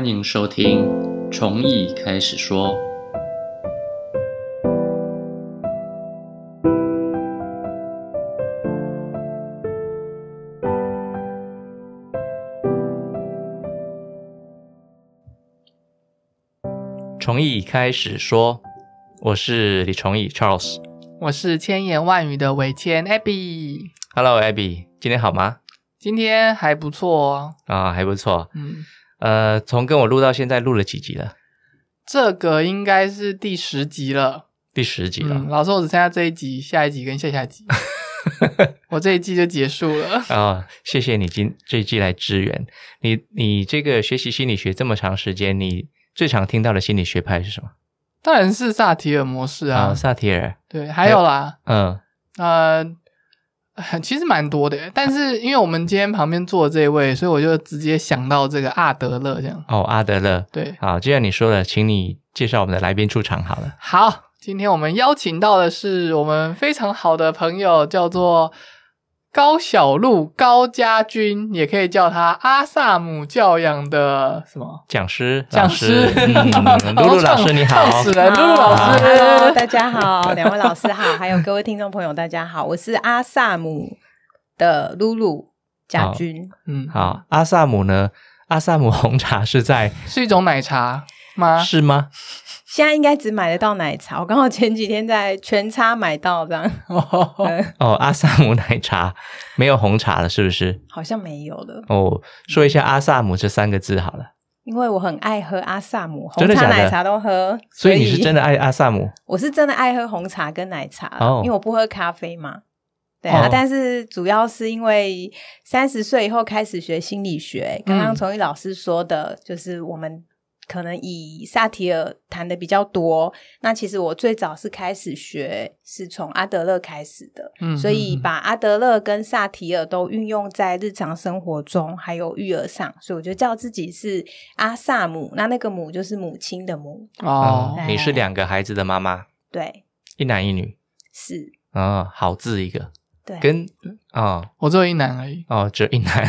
欢迎收听《从一开始说》，从一开始说，我是李崇义 Charles，我是千言万语的韦谦 Abby，Hello Abby，今天好吗？今天还不错哦，啊，还不错，嗯。呃，从跟我录到现在，录了几集了？这个应该是第十集了。第十集了，老师，我只剩下这一集，下一集跟下下集，我这一季就结束了。啊，谢谢你今这一季来支援你。你这个学习心理学这么长时间，你最常听到的心理学派是什么？当然是萨提尔模式啊，萨提尔。对，还有啦，嗯，呃。其实蛮多的，但是因为我们今天旁边坐这位，所以我就直接想到这个阿德勒这样。哦，阿德勒，对，好，既然你说了，请你介绍我们的来宾出场好了。好，今天我们邀请到的是我们非常好的朋友，叫做。高小璐、高家军，也可以叫他阿萨姆教养的什么讲师？讲师，露露老师你好，人露露老师，hello，大家好，两位老师好，还有各位听众朋友，大家好，我是阿萨姆的露露家军，嗯，好，阿萨姆呢，阿萨姆红茶是在是一种奶茶吗？是吗？现在应该只买得到奶茶，我刚好前几天在全差买到这样。哦，阿萨姆奶茶没有红茶了，是不是？好像没有了。哦，说一下阿萨姆这三个字好了，因为我很爱喝阿萨姆红茶，奶茶都喝，所以你是真的爱阿萨姆，我是真的爱喝红茶跟奶茶，因为我不喝咖啡嘛。对啊，但是主要是因为三十岁以后开始学心理学，刚刚从一老师说的，就是我们。可能以萨提尔谈的比较多，那其实我最早是开始学，是从阿德勒开始的，所以把阿德勒跟萨提尔都运用在日常生活中，还有育儿上，所以我就叫自己是阿萨姆，那那个“母”就是母亲的“母”。哦，你是两个孩子的妈妈，对，一男一女，是啊，好字一个，对，跟啊，我只有一男而已，哦，只有一男，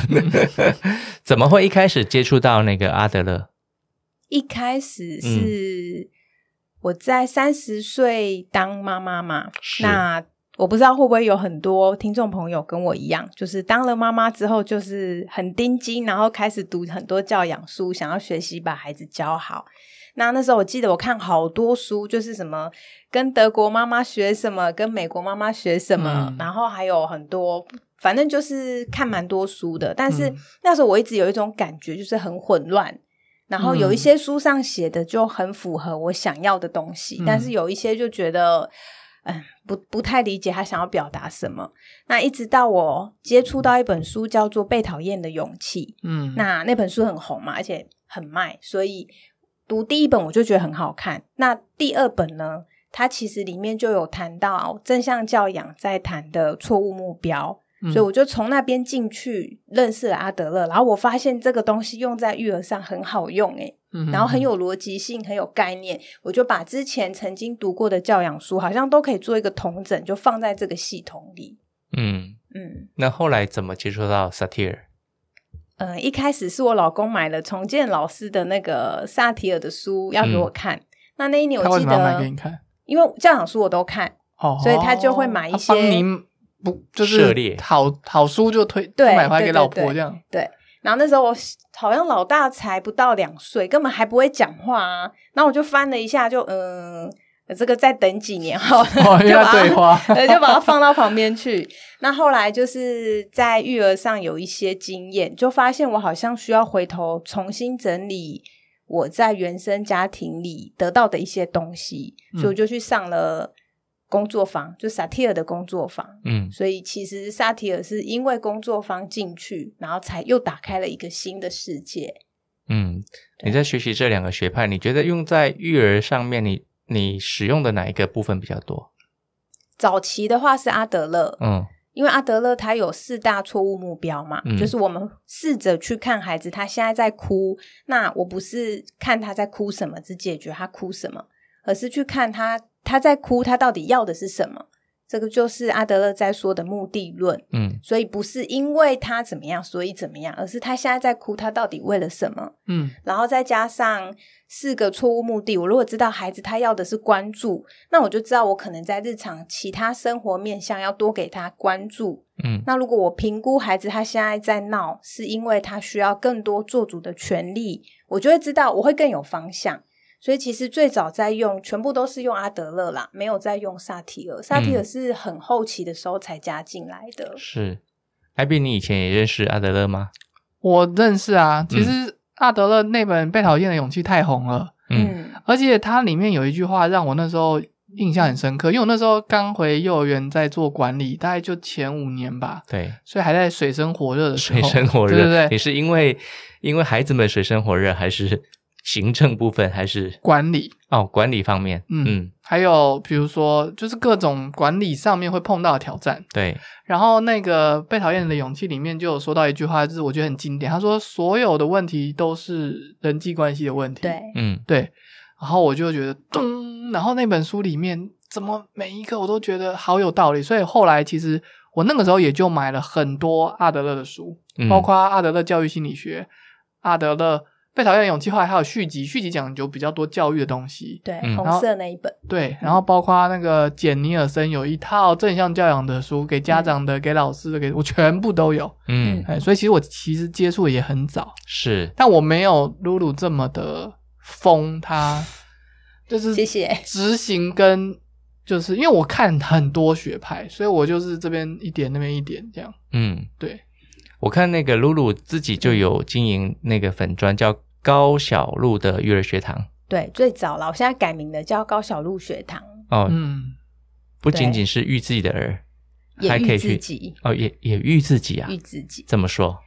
怎么会一开始接触到那个阿德勒？一开始是我在三十岁当妈妈嘛，那我不知道会不会有很多听众朋友跟我一样，就是当了妈妈之后就是很盯紧，然后开始读很多教养书，想要学习把孩子教好。那那时候我记得我看好多书，就是什么跟德国妈妈学什么，跟美国妈妈学什么，然后还有很多，反正就是看蛮多书的。但是那时候我一直有一种感觉，就是很混乱。然后有一些书上写的就很符合我想要的东西，但是有一些就觉得，嗯，不不太理解他想要表达什么。那一直到我接触到一本书叫做《被讨厌的勇气》，嗯，那那本书很红嘛，而且很卖，所以读第一本我就觉得很好看。那第二本呢，它其实里面就有谈到正向教养，在谈的错误目标。所以我就从那边进去认识了阿德勒，然后我发现这个东西用在育儿上很好用然后很有逻辑性，很有概念。我就把之前曾经读过的教养书，好像都可以做一个同整，就放在这个系统里。嗯嗯，那后来怎么接触到萨提尔？嗯，一开始是我老公买了重建老师的那个萨提尔的书要给我看，那那一年我记得，因为教养书我都看，所以他就会买一些。不就是好好书就推对买回来给老婆这样。对，然后那时候我好像老大才不到两岁，根本还不会讲话。啊，那我就翻了一下，就嗯，这个再等几年好。对话 就把它放到旁边去。那后来就是在育儿上有一些经验，就发现我好像需要回头重新整理我在原生家庭里得到的一些东西，所以我就去上了。工作坊就萨提尔的工作坊，嗯，所以其实萨提尔是因为工作坊进去，然后才又打开了一个新的世界。嗯，你在学习这两个学派，你觉得用在育儿上面，你你使用的哪一个部分比较多？早期的话是阿德勒，嗯，因为阿德勒他有四大错误目标嘛，就是我们试着去看孩子，他现在在哭，那我不是看他在哭什么，只解决他哭什么，而是去看他。他在哭，他到底要的是什么？这个就是阿德勒在说的目的论。嗯，所以不是因为他怎么样，所以怎么样，而是他现在在哭，他到底为了什么？嗯，然后再加上四个错误目的，我如果知道孩子他要的是关注，那我就知道我可能在日常其他生活面向要多给他关注。嗯，那如果我评估孩子他现在在闹，是因为他需要更多做主的权利，我就会知道我会更有方向。所以其实最早在用，全部都是用阿德勒啦，没有在用萨提尔，萨提尔是很后期的时候才加进来的。是，艾比，你以前也认识阿德勒吗？我认识啊，其实阿德勒那本《被讨厌的勇气》太红了，嗯，而且它里面有一句话让我那时候印象很深刻，因为我那时候刚回幼儿园在做管理，大概就前五年吧，对，所以还在水深火热的时候，水深火热，你是因为因为孩子们水深火热还是？行政部分还是管理哦，管理方面，嗯，还有比如说，就是各种管理上面会碰到的挑战，对。然后那个被讨厌的勇气里面就有说到一句话，就是我觉得很经典。他说：“所有的问题都是人际关系的问题。”对，嗯，对。然后我就觉得，咚。然后那本书里面，怎么每一个我都觉得好有道理。所以后来其实我那个时候也就买了很多阿德勒的书，包括阿德勒教育心理学、阿德勒。被讨厌的勇气后来还有续集，续集讲究比较多教育的东西。对，红色那一本。对，然后包括那个简尼尔森有一套正向教养的书，给家长的，给老师的，给我全部都有。嗯，哎，所以其实我其实接触也很早。是，但我没有露露这么的疯，他 就是谢谢执行跟就是因为我看很多学派，所以我就是这边一点那边一点这样。嗯，对。我看那个露露自己就有经营那个粉砖，叫高小露的育儿学堂。对，最早了，我现在改名了，叫高小露学堂。哦，嗯，不仅仅是育自己的儿，以育自己哦，也也育自己啊，育自己。怎么说？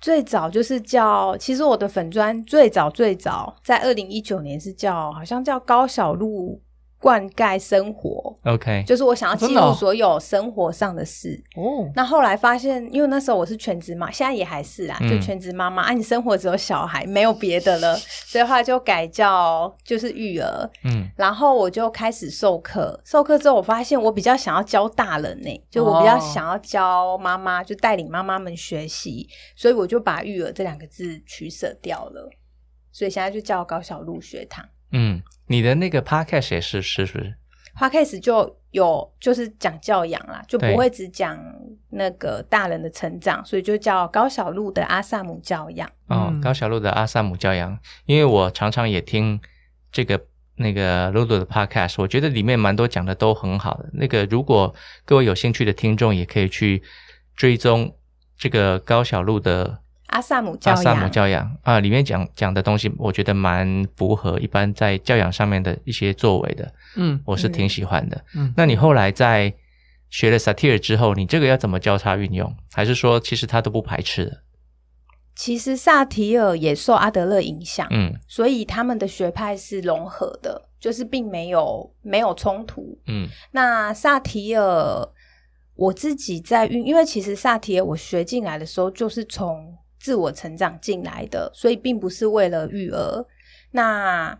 最早就是叫，其实我的粉砖最早最早在二零一九年是叫，好像叫高小露。灌溉生活，OK，就是我想要记录所有生活上的事。哦，那后来发现，因为那时候我是全职嘛，现在也还是啊，就全职妈妈啊，你生活只有小孩，没有别的了，所以后来就改叫就是育儿。嗯，然后我就开始授课，授课之后我发现我比较想要教大人呢，就我比较想要教妈妈，就带领妈妈们学习，所以我就把育儿这两个字取舍掉了，所以现在就叫高小路学堂。嗯，你的那个 podcast 也是是，不是 p o d case 就有就是讲教养啦，就不会只讲那个大人的成长，所以就叫高小路的阿萨姆教养。哦，高小路的阿萨姆教养，因为我常常也听这个那个露露的 podcast，我觉得里面蛮多讲的都很好的。那个如果各位有兴趣的听众，也可以去追踪这个高小路的。阿萨姆教阿萨姆教养啊，里面讲讲的东西，我觉得蛮符合一般在教养上面的一些作为的，嗯，我是挺喜欢的。嗯，那你后来在学了萨提尔之后，你这个要怎么交叉运用？还是说其实他都不排斥的？其实萨提尔也受阿德勒影响，嗯，所以他们的学派是融合的，就是并没有没有冲突，嗯。那萨提尔，我自己在运，因为其实萨提尔我学进来的时候就是从自我成长进来的，所以并不是为了育儿。那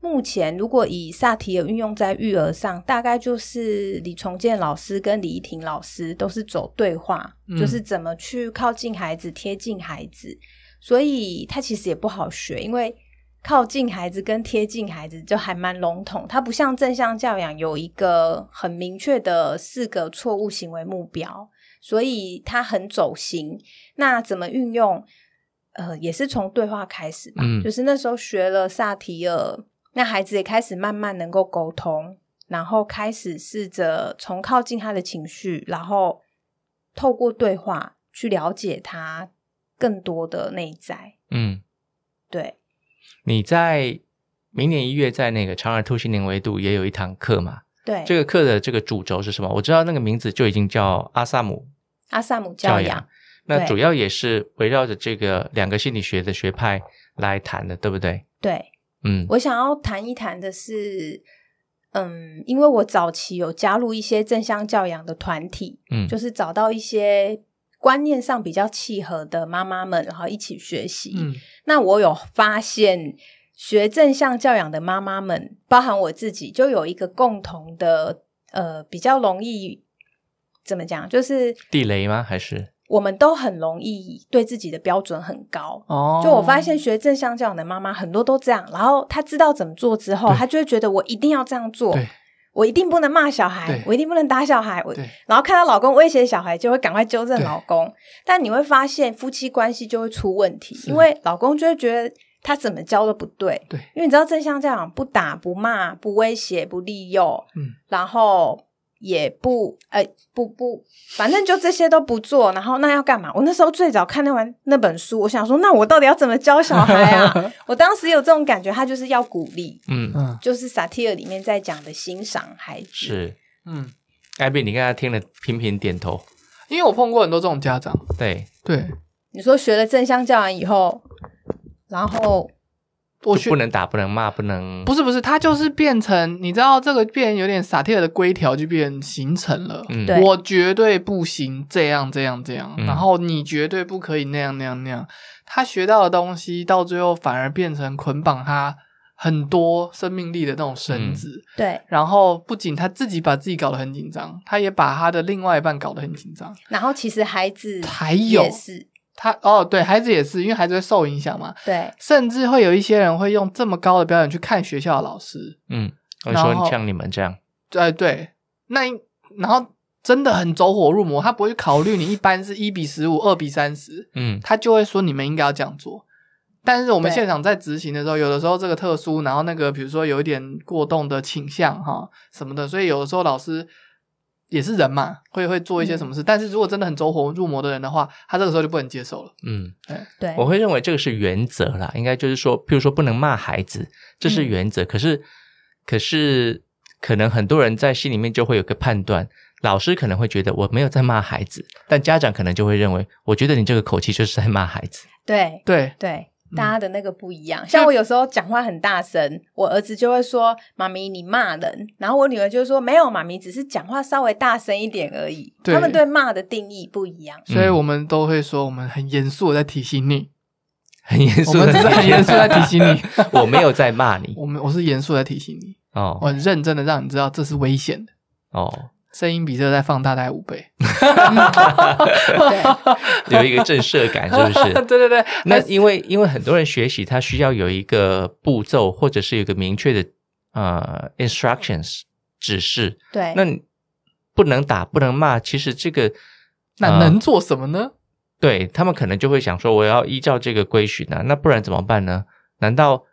目前如果以萨提尔运用在育儿上，大概就是李重建老师跟李怡婷老师都是走对话，就是怎么去靠近孩子、贴近孩子。所以他其实也不好学，因为靠近孩子跟贴近孩子就还蛮笼统，它不像正向教养有一个很明确的四个错误行为目标。所以他很走心，那怎么运用？呃，也是从对话开始吧。嗯，就是那时候学了萨提尔，那孩子也开始慢慢能够沟通，然后开始试着从靠近他的情绪，然后透过对话去了解他更多的内在。嗯，对。你在明年一月在那个长耳兔心灵维度也有一堂课嘛？对。这个课的这个主轴是什么？我知道那个名字就已经叫阿萨姆。阿萨姆教养，那主要也是围绕着这个两个心理学的学派来谈的，对不对？对，嗯，我想要谈一谈的是，嗯，因为我早期有加入一些正向教养的团体，嗯，就是找到一些观念上比较契合的妈妈们，然后一起学习。嗯，那我有发现，学正向教养的妈妈们，包含我自己，就有一个共同的，呃，比较容易。怎么讲？就是地雷吗？还是我们都很容易对自己的标准很高哦。就我发现学正向教养的妈妈很多都这样，然后她知道怎么做之后，她就会觉得我一定要这样做，我一定不能骂小孩，我一定不能打小孩，我然后看到老公威胁小孩，就会赶快纠正老公。但你会发现夫妻关系就会出问题，因为老公就会觉得他怎么教都不对。对，因为你知道正向教养不打不骂不威胁不利诱，嗯，然后。也不，哎，不不，反正就这些都不做，然后那要干嘛？我那时候最早看那本那本书，我想说，那我到底要怎么教小孩啊？我当时有这种感觉，他就是要鼓励，嗯，就是萨提尔里面在讲的欣赏孩子。是，嗯，艾比，你刚才听了频频点头，因为我碰过很多这种家长，对对。你说学了正向教养以后，然后。我不能打，不能骂，不能……不是不是，他就是变成，你知道这个变有点撒切尔的规条就变形成了。嗯，我绝对不行这样这样这样，然后你绝对不可以那样那样那样。他学到的东西到最后反而变成捆绑他很多生命力的那种绳子。对，然后不仅他自己把自己搞得很紧张，他也把他的另外一半搞得很紧张。然后其实孩子也是。他哦，对孩子也是，因为孩子会受影响嘛。对，甚至会有一些人会用这么高的标准去看学校的老师。嗯，我说像你们这样，对对，那然后真的很走火入魔，他不会考虑你，一般是一比十五，二比三十，嗯，他就会说你们应该要这样做。但是我们现场在执行的时候，有的时候这个特殊，然后那个比如说有一点过动的倾向哈什么的，所以有的时候老师。也是人嘛，会会做一些什么事。但是如果真的很走火入魔的人的话，他这个时候就不能接受了。嗯，对，我会认为这个是原则啦，应该就是说，譬如说不能骂孩子，这是原则。可是，可是可能很多人在心里面就会有个判断，老师可能会觉得我没有在骂孩子，但家长可能就会认为，我觉得你这个口气就是在骂孩子。对，对，对。大家的那个不一样，像我有时候讲话很大声，我儿子就会说：“妈咪，你骂人。”然后我女儿就说：“没有，妈咪，只是讲话稍微大声一点而已。”他们对骂的定义不一样，所以我们都会说我们很严肃的在提醒你，很严肃，我们是在严肃在提醒你，我没有在骂你，我们我是严肃在提醒你哦，很认真的让你知道这是危险的哦。声音比这再放大大概五倍，有一个震慑感，是不是？对对对。那因为因为很多人学习，他需要有一个步骤，或者是有一个明确的呃 instructions 指示。对。那不能打，不能骂，其实这个那能做什么呢？对他们可能就会想说：我要依照这个规训啊，那不然怎么办呢？难道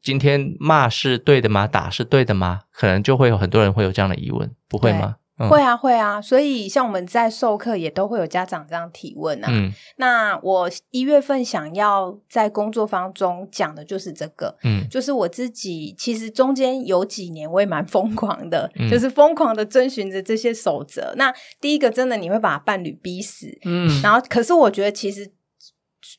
今天骂是对的吗？打是对的吗？可能就会有很多人会有这样的疑问，不会吗？会啊，会啊，所以像我们在授课也都会有家长这样提问啊。那我一月份想要在工作方中讲的就是这个，嗯，就是我自己其实中间有几年我也蛮疯狂的，就是疯狂的遵循着这些守则。那第一个真的你会把伴侣逼死，嗯，然后可是我觉得其实。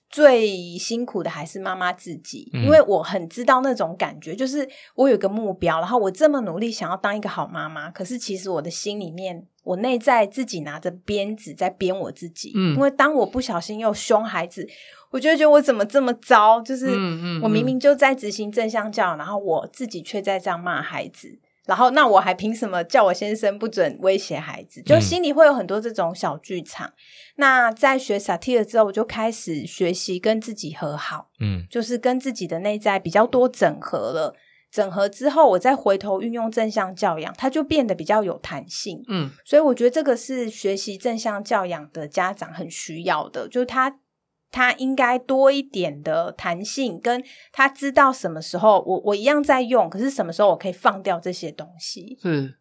最辛苦的还是妈妈自己，因为我很知道那种感觉，就是我有个目标，然后我这么努力想要当一个好妈妈，可是其实我的心里面，我内在自己拿着鞭子在鞭我自己，嗯，因为当我不小心又凶孩子，我就觉得我怎么这么糟，就是，我明明就在执行正向教，然后我自己却在这样骂孩子。然后，那我还凭什么叫我先生不准威胁孩子？就心里会有很多这种小剧场。那在学萨提尔之后，我就开始学习跟自己和好，嗯，就是跟自己的内在比较多整合了。整合之后，我再回头运用正向教养，它就变得比较有弹性，嗯。所以我觉得这个是学习正向教养的家长很需要的，就是他。他应该多一点的弹性，跟他知道什么时候我我一样在用，可是什么时候我可以放掉这些东西。嗯，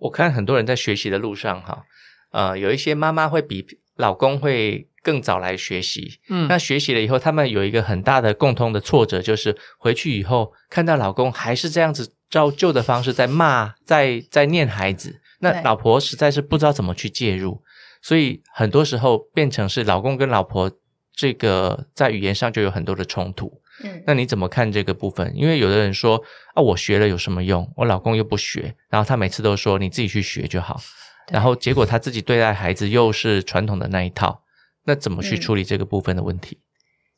我看很多人在学习的路上哈，呃，有一些妈妈会比老公会更早来学习，嗯，那学习了以后，他们有一个很大的共通的挫折，就是回去以后看到老公还是这样子照旧的方式在骂，在在念孩子，那老婆实在是不知道怎么去介入，所以很多时候变成是老公跟老婆。这个在语言上就有很多的冲突，嗯，那你怎么看这个部分？因为有的人说啊，我学了有什么用？我老公又不学，然后他每次都说你自己去学就好，然后结果他自己对待孩子又是传统的那一套，那怎么去处理这个部分的问题？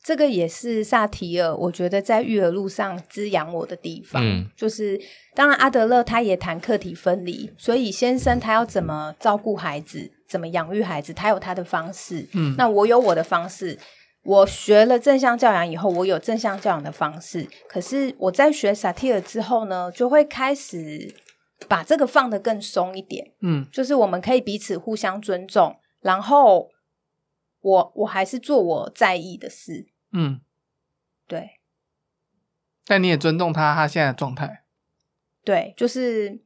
这个也是萨提尔，我觉得在育儿路上滋养我的地方，就是当然阿德勒他也谈客题分离，所以先生他要怎么照顾孩子？怎么养育孩子，他有他的方式，嗯，那我有我的方式。我学了正向教养以后，我有正向教养的方式。可是我在学萨提尔之后呢，就会开始把这个放得更松一点，嗯，就是我们可以彼此互相尊重，然后我我还是做我在意的事，嗯，对。但你也尊重他，他现在的状态。对，就是。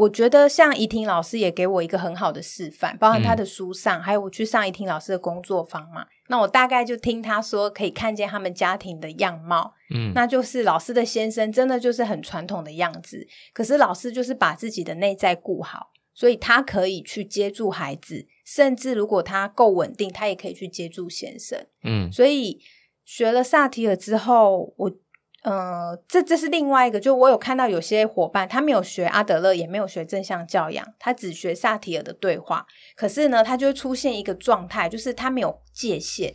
我觉得像怡婷老师也给我一个很好的示范，包含他的书上，还有我去上怡婷老师的工作坊嘛。那我大概就听他说，可以看见他们家庭的样貌。嗯，那就是老师的先生真的就是很传统的样子，可是老师就是把自己的内在顾好，所以他可以去接住孩子，甚至如果他够稳定，他也可以去接住先生。嗯，所以学了萨提尔之后，我。呃，这这是另外一个，就我有看到有些伙伴，他没有学阿德勒，也没有学正向教养，他只学萨提尔的对话。可是呢，他就会出现一个状态，就是他没有界限，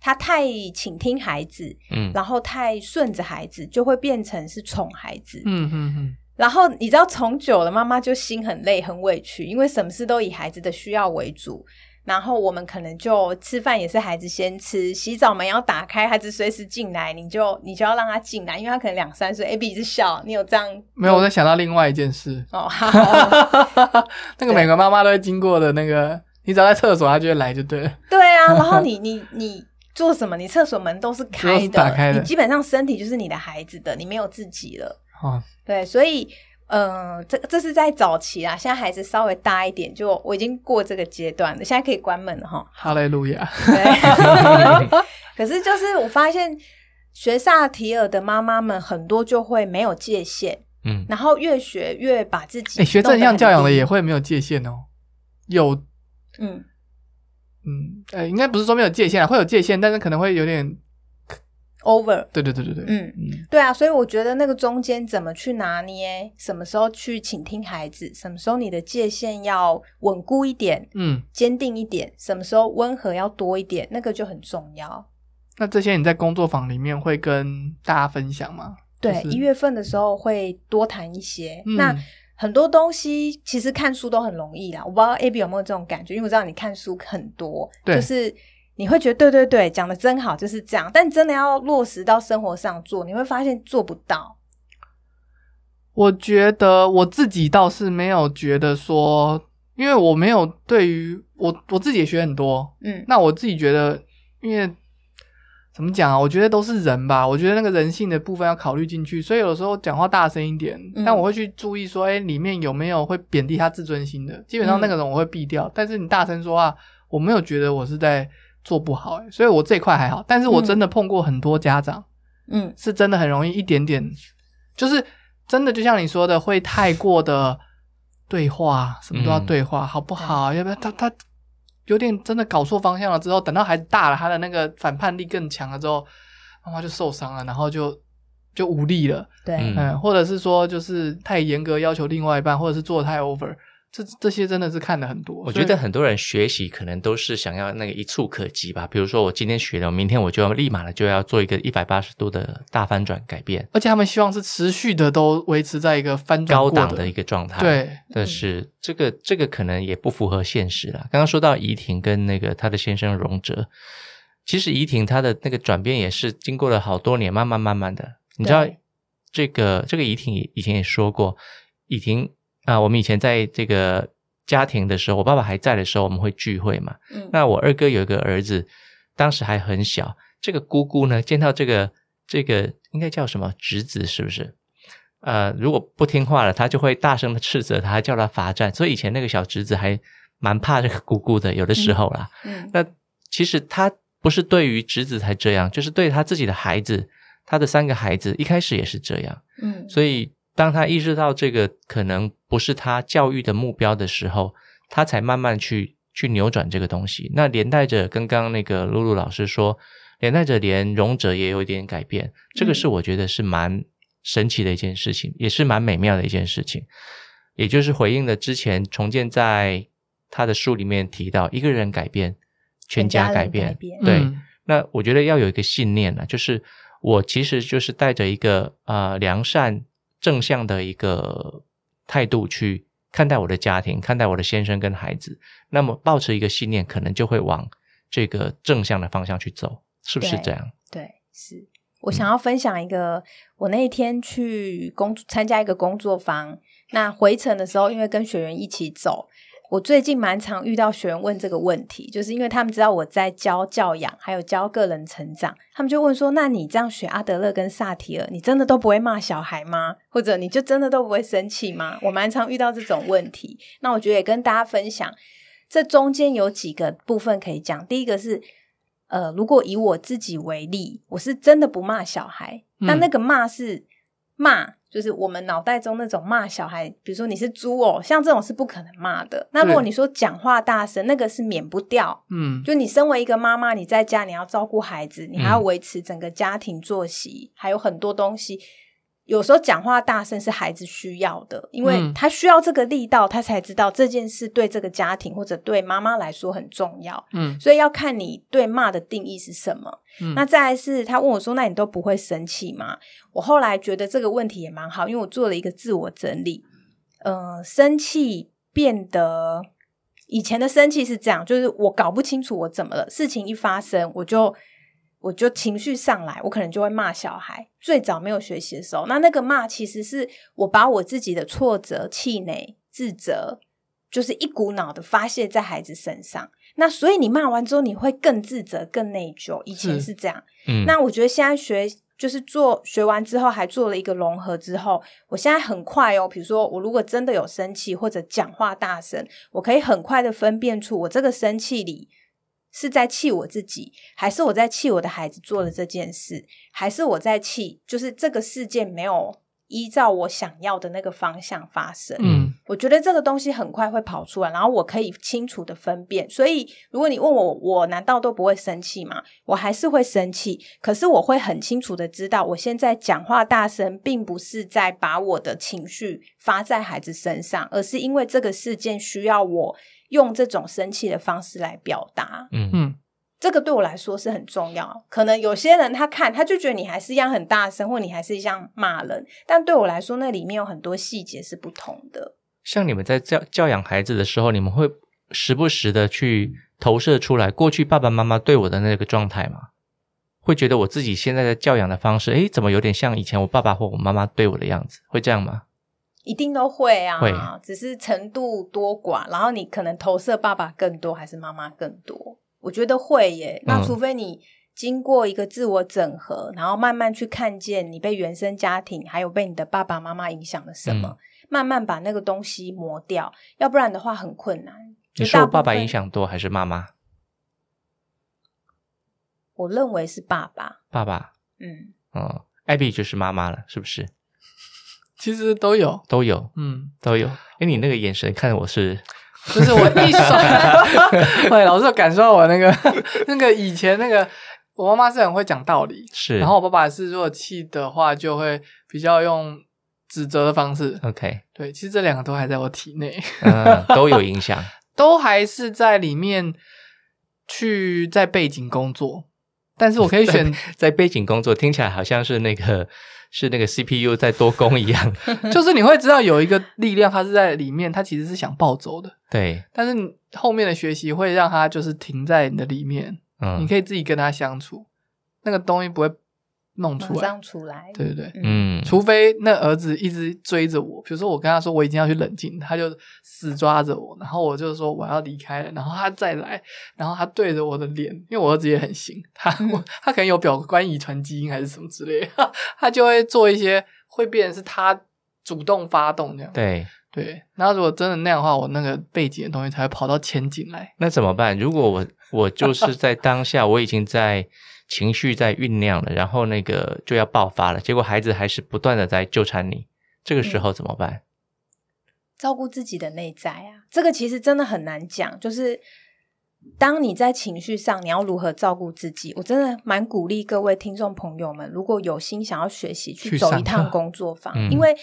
他太倾听孩子，嗯，然后太顺着孩子，就会变成是宠孩子。嗯嗯嗯。然后你知道，宠久了，妈妈就心很累、很委屈，因为什么事都以孩子的需要为主。然后我们可能就吃饭也是孩子先吃，洗澡门要打开，孩子随时进来，你就你就要让他进来，因为他可能两三岁，A B 是小，你有这样？没有，我在想到另外一件事哦，哈 哈那个每个妈妈都会经过的那个，你只要在厕所，他就会来，就对了。对啊，然后你 你你做什么，你厕所门都是开的，你基本上身体就是你的孩子的，你没有自己了。哦，对，所以。嗯，这这是在早期啦，现在孩子稍微大一点，就我已经过这个阶段了，现在可以关门了哈。哈利路亚。可是就是我发现学萨提尔的妈妈们很多就会没有界限，嗯，然后越学越把自己，哎，学正向教养的也会没有界限哦，有，嗯嗯，呃，应该不是说没有界限啊，会有界限，但是可能会有点。Over，对对对对对，嗯嗯，对啊，所以我觉得那个中间怎么去拿捏，什么时候去倾听孩子，什么时候你的界限要稳固一点，嗯，坚定一点，什么时候温和要多一点，那个就很重要。那这些你在工作坊里面会跟大家分享吗？对，一月份的时候会多谈一些。那很多东西其实看书都很容易啦，我不知道 Abby 有没有这种感觉，因为我知道你看书很多，就是。你会觉得对对对，讲的真好，就是这样。但真的要落实到生活上做，你会发现做不到。我觉得我自己倒是没有觉得说，因为我没有对于我我自己也学很多。嗯，那我自己觉得，因为怎么讲啊？我觉得都是人吧。我觉得那个人性的部分要考虑进去，所以有时候讲话大声一点，但我会去注意说，哎，里面有没有会贬低他自尊心的？基本上那个人我会避掉。但是你大声说话，我没有觉得我是在。做不好，所以我这块还好，但是我真的碰过很多家长，嗯，是真的很容易一点点，就是真的就像你说的，会太过的对话，什么都要对话，好不好？要不然他他有点真的搞错方向了，之后等到孩子大了，他的那个反叛力更强了之后，妈妈就受伤了，然后就就无力了，对，嗯，或者是说就是太严格要求另外一半，或者是做太 over。这这些真的是看的很多，我觉得很多人学习可能都是想要那个一触可及吧。比如说我今天学了，明天我就要立马的就要做一个一百八十度的大翻转改变，而且他们希望是持续的都维持在一个翻转高档的一个状态。对，但是这个这个可能也不符合现实了。刚刚说到怡婷跟那个她的先生荣哲，其实怡婷她的那个转变也是经过了好多年，慢慢慢慢的。你知道这个这个怡婷以前也说过，怡婷。啊，我们以前在这个家庭的时候，我爸爸还在的时候，我们会聚会嘛。嗯，那我二哥有一个儿子，当时还很小。这个姑姑呢，见到这个这个应该叫什么侄子，是不是？呃，如果不听话了，他就会大声的斥责他，叫他罚站。所以以前那个小侄子还蛮怕这个姑姑的，有的时候啦。嗯，那其实他不是对于侄子才这样，就是对他自己的孩子，他的三个孩子一开始也是这样。嗯，所以。当他意识到这个可能不是他教育的目标的时候，他才慢慢去去扭转这个东西。那连带着跟刚刚那个露露老师说，连带着连容者也有一点改变。这个是我觉得是蛮神奇的一件事情，也是蛮美妙的一件事情。也就是回应了之前重建在他的书里面提到，一个人改变，全家改变。对，那我觉得要有一个信念呢，就是我其实就是带着一个呃良善。正向的一个态度去看待我的家庭，看待我的先生跟孩子，那么抱持一个信念，可能就会往这个正向的方向去走，是不是这样？对，是我想要分享一个，我那一天去工参加一个工作坊，那回程的时候，因为跟学员一起走。我最近蛮常遇到学员问这个问题，就是因为他们知道我在教教养，还有教个人成长，他们就问说：那你这样学阿德勒跟萨提尔，你真的都不会骂小孩吗？或者你就真的都不会生气吗？我蛮常遇到这种问题，那我觉得也跟大家分享，这中间有几个部分可以讲。第一个是，呃，如果以我自己为例，我是真的不骂小孩，但那个骂是骂。就是我们脑袋中那种骂小孩，比如说你是猪哦，像这种是不可能骂的。那如果你说讲话大声，那个是免不掉。嗯，就你身为一个妈妈，你在家你要照顾孩子，你还要维持整个家庭作息，还有很多东西。有时候讲话大声是孩子需要的，因为他需要这个力道，他才知道这件事对这个家庭或者对妈妈来说很重要。嗯，所以要看你对骂的定义是什么。嗯，那再是，他问我说：“那你都不会生气吗？”我后来觉得这个问题也蛮好，因为我做了一个自我整理。嗯，生气变得，以前的生气是这样，就是我搞不清楚我怎么了，事情一发生我就。我就情绪上来，我可能就会骂小孩。最早没有学习的时候，那那个骂其实是我把我自己的挫折、气馁、自责，就是一股脑的发泄在孩子身上。那所以你骂完之后，你会更自责、更内疚。以前是这样，嗯。那我觉得现在学就是做学完之后，还做了一个融合之后，我现在很快哦。比如说，我如果真的有生气或者讲话大声，我可以很快的分辨出我这个生气里。是在气我自己，还是我在气我的孩子做了这件事，还是我在气，就是这个事件没有依照我想要的那个方向发生？嗯，我觉得这个东西很快会跑出来，然后我可以清楚的分辨。所以，如果你问我，我难道都不会生气吗？我还是会生气，可是我会很清楚的知道，我现在讲话大声，并不是在把我的情绪发在孩子身上，而是因为这个事件需要我。用这种生气的方式来表达，嗯嗯，这个对我来说是很重要。可能有些人他看他就觉得你还是一样很大声，或你还是一样骂人，但对我来说，那里面有很多细节是不同的。像你们在教教养孩子的时候，你们会时不时的去投射出来过去爸爸妈妈对我的那个状态吗？会觉得我自己现在的教养的方式，诶，怎么有点像以前我爸爸或我妈妈对我的样子？会这样吗？一定都会啊，只是程度多寡，然后你可能投射爸爸更多还是妈妈更多？我觉得会耶。那除非你经过一个自我整合，然后慢慢去看见你被原生家庭还有被你的爸爸妈妈影响了什么，慢慢把那个东西磨掉，要不然的话很困难。你说爸爸影响多还是妈妈？我认为是爸爸。爸爸。嗯。哦，艾比就是妈妈了，是不是？其实都有，都有，嗯，都有。哎，你那个眼神看我是，就是我一双？对，老是感受到我那个 那个以前那个，我妈妈是很会讲道理，是。然后我爸爸是，如果气的话，就会比较用指责的方式。OK，对，其实这两个都还在我体内，都有影响，都还是在里面去在背景工作，但是我可以选在背景工作，听起来好像是那个。是那个 CPU 在多功一样，就是你会知道有一个力量，它是在里面，它其实是想暴走的。对，但是后面的学习会让它就是停在你的里面，嗯，你可以自己跟它相处，那个东西不会。弄出来，对对对，嗯，除非那儿子一直追着我，比如说我跟他说我已经要去冷静，他就死抓着我，然后我就说我要离开了，然后他再来，然后他对着我的脸，因为我儿子也很行，他 他可能有表观遗传基因还是什么之类的，他就会做一些会变成是他主动发动这样，对对，那如果真的那样的话，我那个背景的东西才会跑到前景来，那怎么办？如果我我就是在当下我已经在。情绪在酝酿了，然后那个就要爆发了。结果孩子还是不断的在纠缠你，这个时候怎么办？照顾自己的内在啊，这个其实真的很难讲。就是当你在情绪上，你要如何照顾自己？我真的蛮鼓励各位听众朋友们，如果有心想要学习，去走一趟工作坊，因为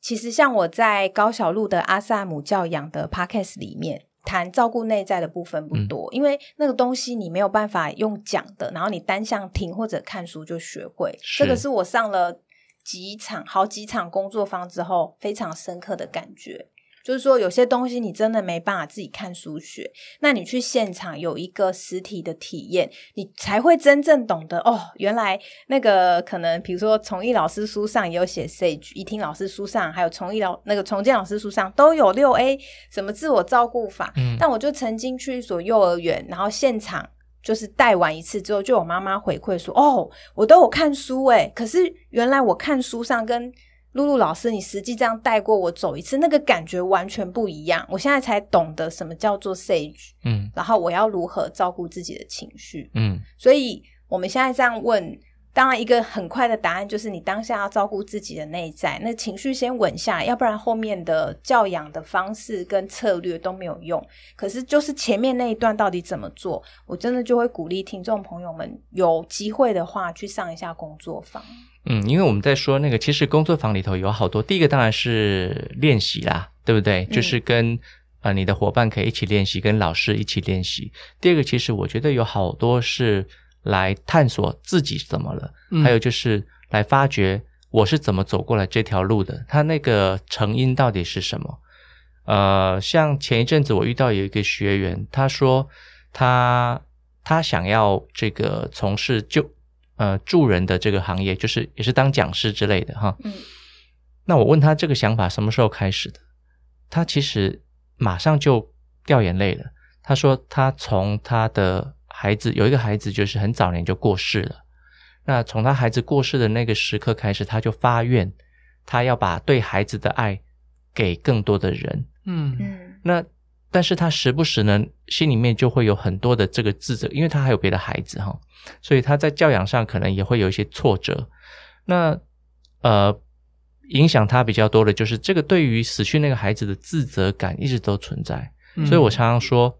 其实像我在高小路的阿萨姆教养的 p o c k s t s 里面。谈照顾内在的部分不多，因为那个东西你没有办法用讲的，然后你单向听或者看书就学会。这个是我上了几场、好几场工作坊之后非常深刻的感觉。就是说，有些东西你真的没办法自己看书学，那你去现场有一个实体的体验，你才会真正懂得哦。原来那个可能，比如说从艺老师书上也有写 Sage，j 听老师书上还有从艺老那个重建老师书上都有六 A 什么自我照顾法。嗯，但我就曾经去一所幼儿园，然后现场就是带完一次之后，就有妈妈回馈说：“哦，我都有看书哎，可是原来我看书上跟。”露露老师，你实际这样带过我走一次，那个感觉完全不一样。我现在才懂得什么叫做 Sage，嗯，然后我要如何照顾自己的情绪，嗯。所以我们现在这样问，当然一个很快的答案就是，你当下要照顾自己的内在，那情绪先稳下来，要不然后面的教养的方式跟策略都没有用。可是就是前面那一段到底怎么做，我真的就会鼓励听众朋友们有机会的话去上一下工作坊。嗯，因为我们在说那个，其实工作坊里头有好多。第一个当然是练习啦，对不对？就是跟啊你的伙伴可以一起练习，跟老师一起练习。第二个，其实我觉得有好多是来探索自己怎么了，还有就是来发掘我是怎么走过来这条路的，他那个成因到底是什么？呃，像前一阵子我遇到有一个学员，他说他他想要这个从事就。呃，助人的这个行业，就是也是当讲师之类的哈。嗯，那我问他这个想法什么时候开始的？他其实马上就掉眼泪了。他说，他从他的孩子有一个孩子，就是很早年就过世了。那从他孩子过世的那个时刻开始，他就发愿，他要把对孩子的爱给更多的人。嗯嗯，那。但是他时不时呢，心里面就会有很多的这个自责，因为他还有别的孩子哈，所以他在教养上可能也会有一些挫折。那呃，影响他比较多的就是这个对于死去那个孩子的自责感一直都存在。所以我常常说，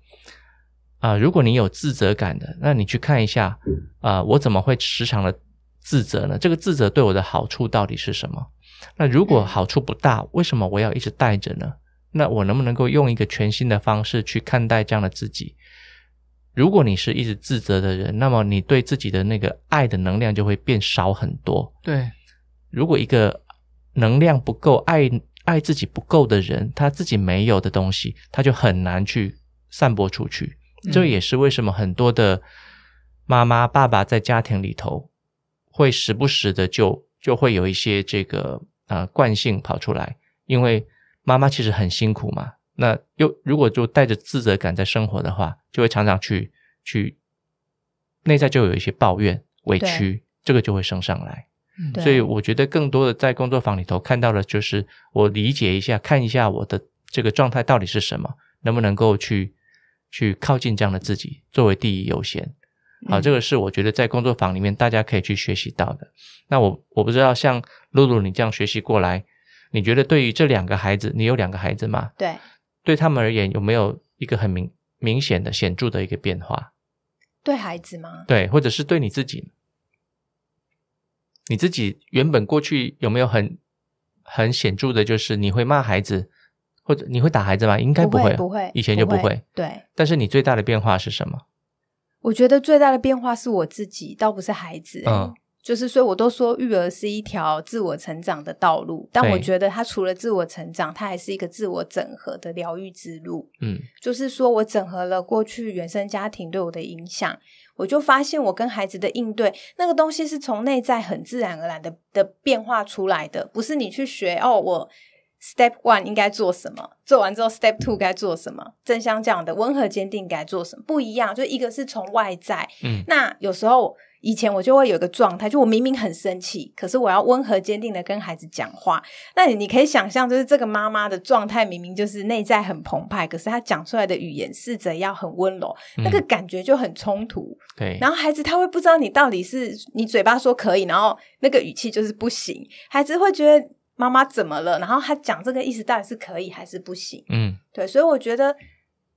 啊，如果你有自责感的，那你去看一下，啊，我怎么会时常的自责呢？这个自责对我的好处到底是什么？那如果好处不大，为什么我要一直带着呢？那我能不能够用一个全新的方式去看待这样的自己？如果你是一直自责的人，那么你对自己的那个爱的能量就会变少很多。对，如果一个能量不够、爱爱自己不够的人，他自己没有的东西，他就很难去散播出去。这也是为什么很多的妈妈、爸爸在家庭里头会时不时的就就会有一些这个啊惯性跑出来，因为。妈妈其实很辛苦嘛，那又如果就带着自责感在生活的话，就会常常去去，内在就有一些抱怨委屈，这个就会升上来。所以我觉得更多的在工作坊里头看到的，就是我理解一下，看一下我的这个状态到底是什么，能不能够去去靠近这样的自己作为第一优先。好，这个是我觉得在工作坊里面大家可以去学习到的。那我我不知道像露露你这样学习过来。你觉得对于这两个孩子，你有两个孩子吗？对。对他们而言，有没有一个很明明显的、显著的一个变化？对孩子吗？对，或者是对你自己？你自己原本过去有没有很很显著的，就是你会骂孩子，或者你会打孩子吗？应该不会，不会，以前就不会。对。但是你最大的变化是什么？我觉得最大的变化是我自己，倒不是孩子。嗯，就是，所以我都说育儿是一条自我成长的道路，但我觉得它除了自我成长，它还是一个自我整合的疗愈之路。嗯，就是说我整合了过去原生家庭对我的影响，我就发现我跟孩子的应对那个东西是从内在很自然而然的的变化出来的，不是你去学哦，我 step one 应该做什么，做完之后 step two 该做什么，正像这样的温和坚定该做什么不一样，就一个是从外在，嗯，那有时候。以前我就会有一个状态，就我明明很生气，可是我要温和坚定的跟孩子讲话。那你可以想象，就是这个妈妈的状态，明明就是内在很澎湃，可是她讲出来的语言试着要很温柔，那个感觉就很冲突。对，然后孩子他会不知道你到底是你嘴巴说可以，然后那个语气就是不行，孩子会觉得妈妈怎么了？然后他讲这个意思到底是可以还是不行？嗯，对，所以我觉得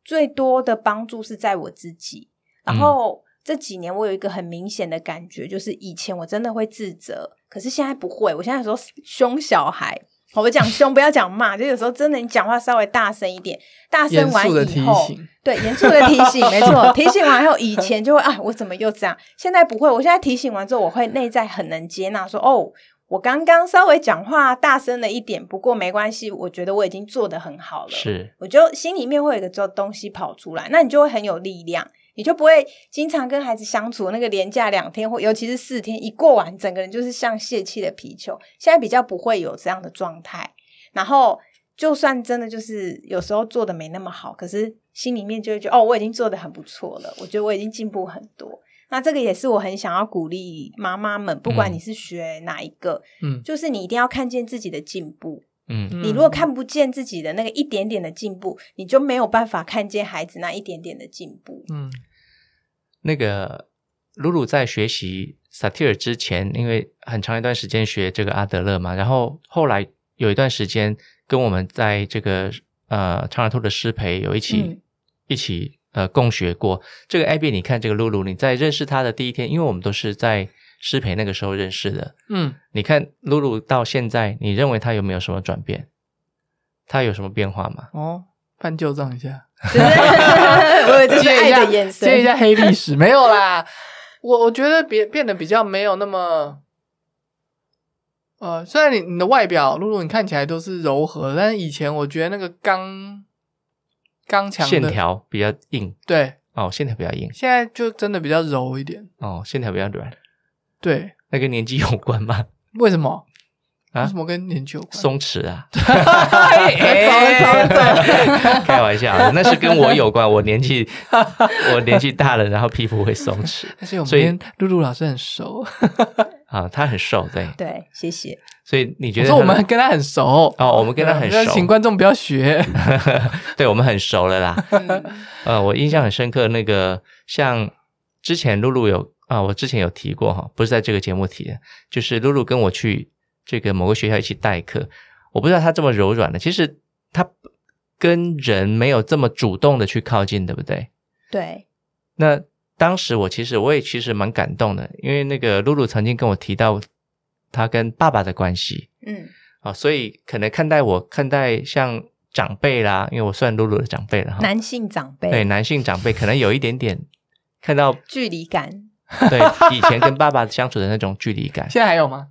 最多的帮助是在我自己，然后。这几年我有一个很明显的感觉，就是以前我真的会自责，可是现在不会。我现在说凶小孩，我讲凶不要讲骂，就有时候真的你讲话稍微大声一点，大声完以后，对，严肃的提醒，没错，提醒完后以前就会啊，我怎么又这样？现在不会，我现在提醒完之后，我会内在很能接纳，说哦，我刚刚稍微讲话大声了一点，不过没关系，我觉得我已经做得很好了。是，我就心里面会有一个做东西跑出来，那你就会很有力量。你就不会经常跟孩子相处，那个连假两天或尤其是四天一过完，整个人就是像泄气的皮球。现在比较不会有这样的状态，然后就算真的就是有时候做的没那么好，可是心里面就会觉得哦，我已经做的很不错了，我觉得我已经进步很多。那这个也是我很想要鼓励妈妈们，不管你是学哪一个，嗯，就是你一定要看见自己的进步。嗯，你如果看不见自己的那个一点点的进步，你就没有办法看见孩子那一点点的进步。嗯，那个露露在学习萨提尔之前，因为很长一段时间学这个阿德勒嘛，然后后来有一段时间跟我们在这个呃长耳兔的师培有一起一起呃共学过。这个艾比，你看这个露露，你在认识他的第一天，因为我们都是在。失陪，那个时候认识的。嗯，你看露露到现在，你认为她有没有什么转变？她有什么变化吗？哦，翻旧账一下，我接一下黑历史，没有啦。我我觉得变变得比较没有那么……呃，虽然你你的外表露露，你看起来都是柔和，但是以前我觉得那个刚刚强线条比较硬，对哦，线条比较硬，现在就真的比较柔一点哦，线条比较软。对，那跟年纪有关吗？为什么啊？为什么跟年纪有关？松弛啊！开玩笑，那是跟我有关。我年纪 我年纪大了，然后皮肤会松弛。但是我们跟露露老师很熟啊，他很瘦，对对，谢谢。所以你觉得我们跟他很熟啊？我们跟他很熟。请观众不要学，对我们很熟了啦。呃，我印象很深刻，那个像之前露露有。啊，我之前有提过哈，不是在这个节目提的，就是露露跟我去这个某个学校一起代课，我不知道她这么柔软的，其实她跟人没有这么主动的去靠近，对不对？对。那当时我其实我也其实蛮感动的，因为那个露露曾经跟我提到她跟爸爸的关系，嗯，啊，所以可能看待我看待像长辈啦，因为我算露露的长辈了哈，男性长辈，对，男性长辈可能有一点点看到距离感。对以前跟爸爸相处的那种距离感，现在还有吗？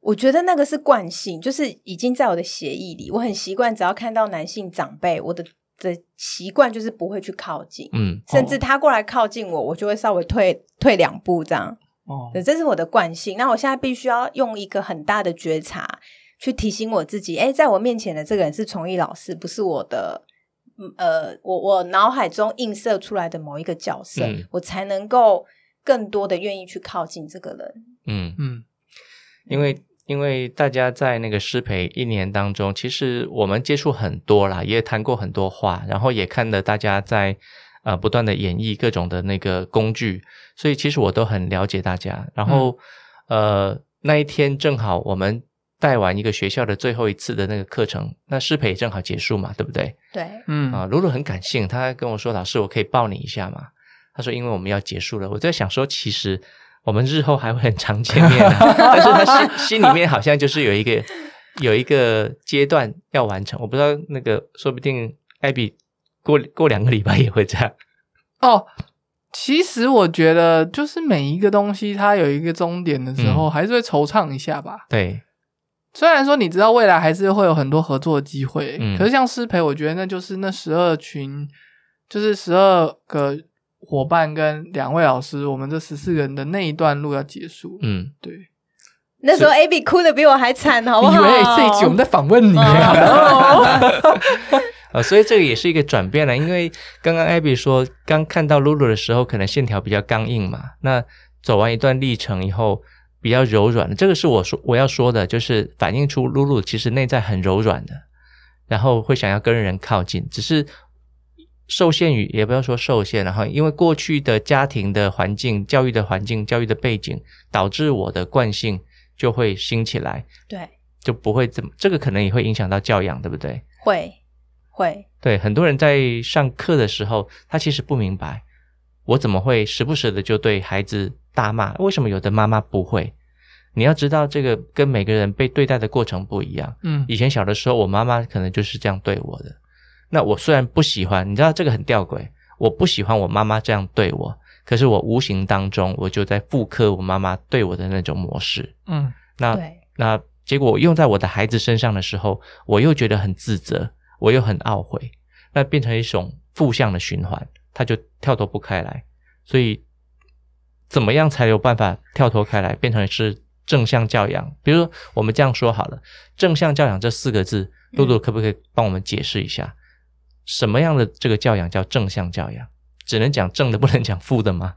我觉得那个是惯性，就是已经在我的协议里，我很习惯，只要看到男性长辈，我的的习惯就是不会去靠近，嗯，甚至他过来靠近我，我就会稍微退退两步这样。哦，这是我的惯性。那我现在必须要用一个很大的觉察去提醒我自己，哎，在我面前的这个人是崇义老师，不是我的，呃，我我脑海中映射出来的某一个角色，我才能够。更多的愿意去靠近这个人，嗯嗯，因为因为大家在那个师培一年当中，其实我们接触很多啦，也谈过很多话，然后也看了大家在呃不断的演绎各种的那个工具，所以其实我都很了解大家。然后呃那一天正好我们带完一个学校的最后一次的那个课程，那师培正好结束嘛，对不对？对，嗯啊，露露很感性，她跟我说：“老师，我可以抱你一下吗？”他说：“因为我们要结束了，我在想说，其实我们日后还会很常见面，但是他心心里面好像就是有一个有一个阶段要完成，我不知道那个，说不定艾比过过两个礼拜也会这样。”哦，其实我觉得，就是每一个东西它有一个终点的时候，还是会惆怅一下吧。对，虽然说你知道未来还是会有很多合作机会，可是像师培，我觉得那就是那十二群，就是十二个。伙伴跟两位老师，我们这十四个人的那一段路要结束嗯，对。那时候 Abby 哭的比我还惨，好不好？以为一集我们在访问你？呃，所以这个也是一个转变了。因为刚刚 Abby 说，刚看到露露的时候，可能线条比较刚硬嘛。那走完一段历程以后，比较柔软。这个是我说我要说的，就是反映出露露其实内在很柔软的，然后会想要跟人靠近，只是。受限于也不要说受限了哈，因为过去的家庭的环境、教育的环境、教育的背景，导致我的惯性就会兴起来，对，就不会这么这个可能也会影响到教养，对不对？会会，对，很多人在上课的时候，他其实不明白我怎么会时不时的就对孩子大骂，为什么有的妈妈不会？你要知道，这个跟每个人被对待的过程不一样。嗯，以前小的时候，我妈妈可能就是这样对我的。那我虽然不喜欢，你知道这个很吊诡，我不喜欢我妈妈这样对我，可是我无形当中我就在复刻我妈妈对我的那种模式，嗯，那那结果我用在我的孩子身上的时候，我又觉得很自责，我又很懊悔，那变成一种负向的循环，它就跳脱不开来。所以怎么样才有办法跳脱开来，变成是正向教养？比如说我们这样说好了，正向教养这四个字，露露可不可以帮我们解释一下？什么样的这个教养叫正向教养？只能讲正的，不能讲负的吗？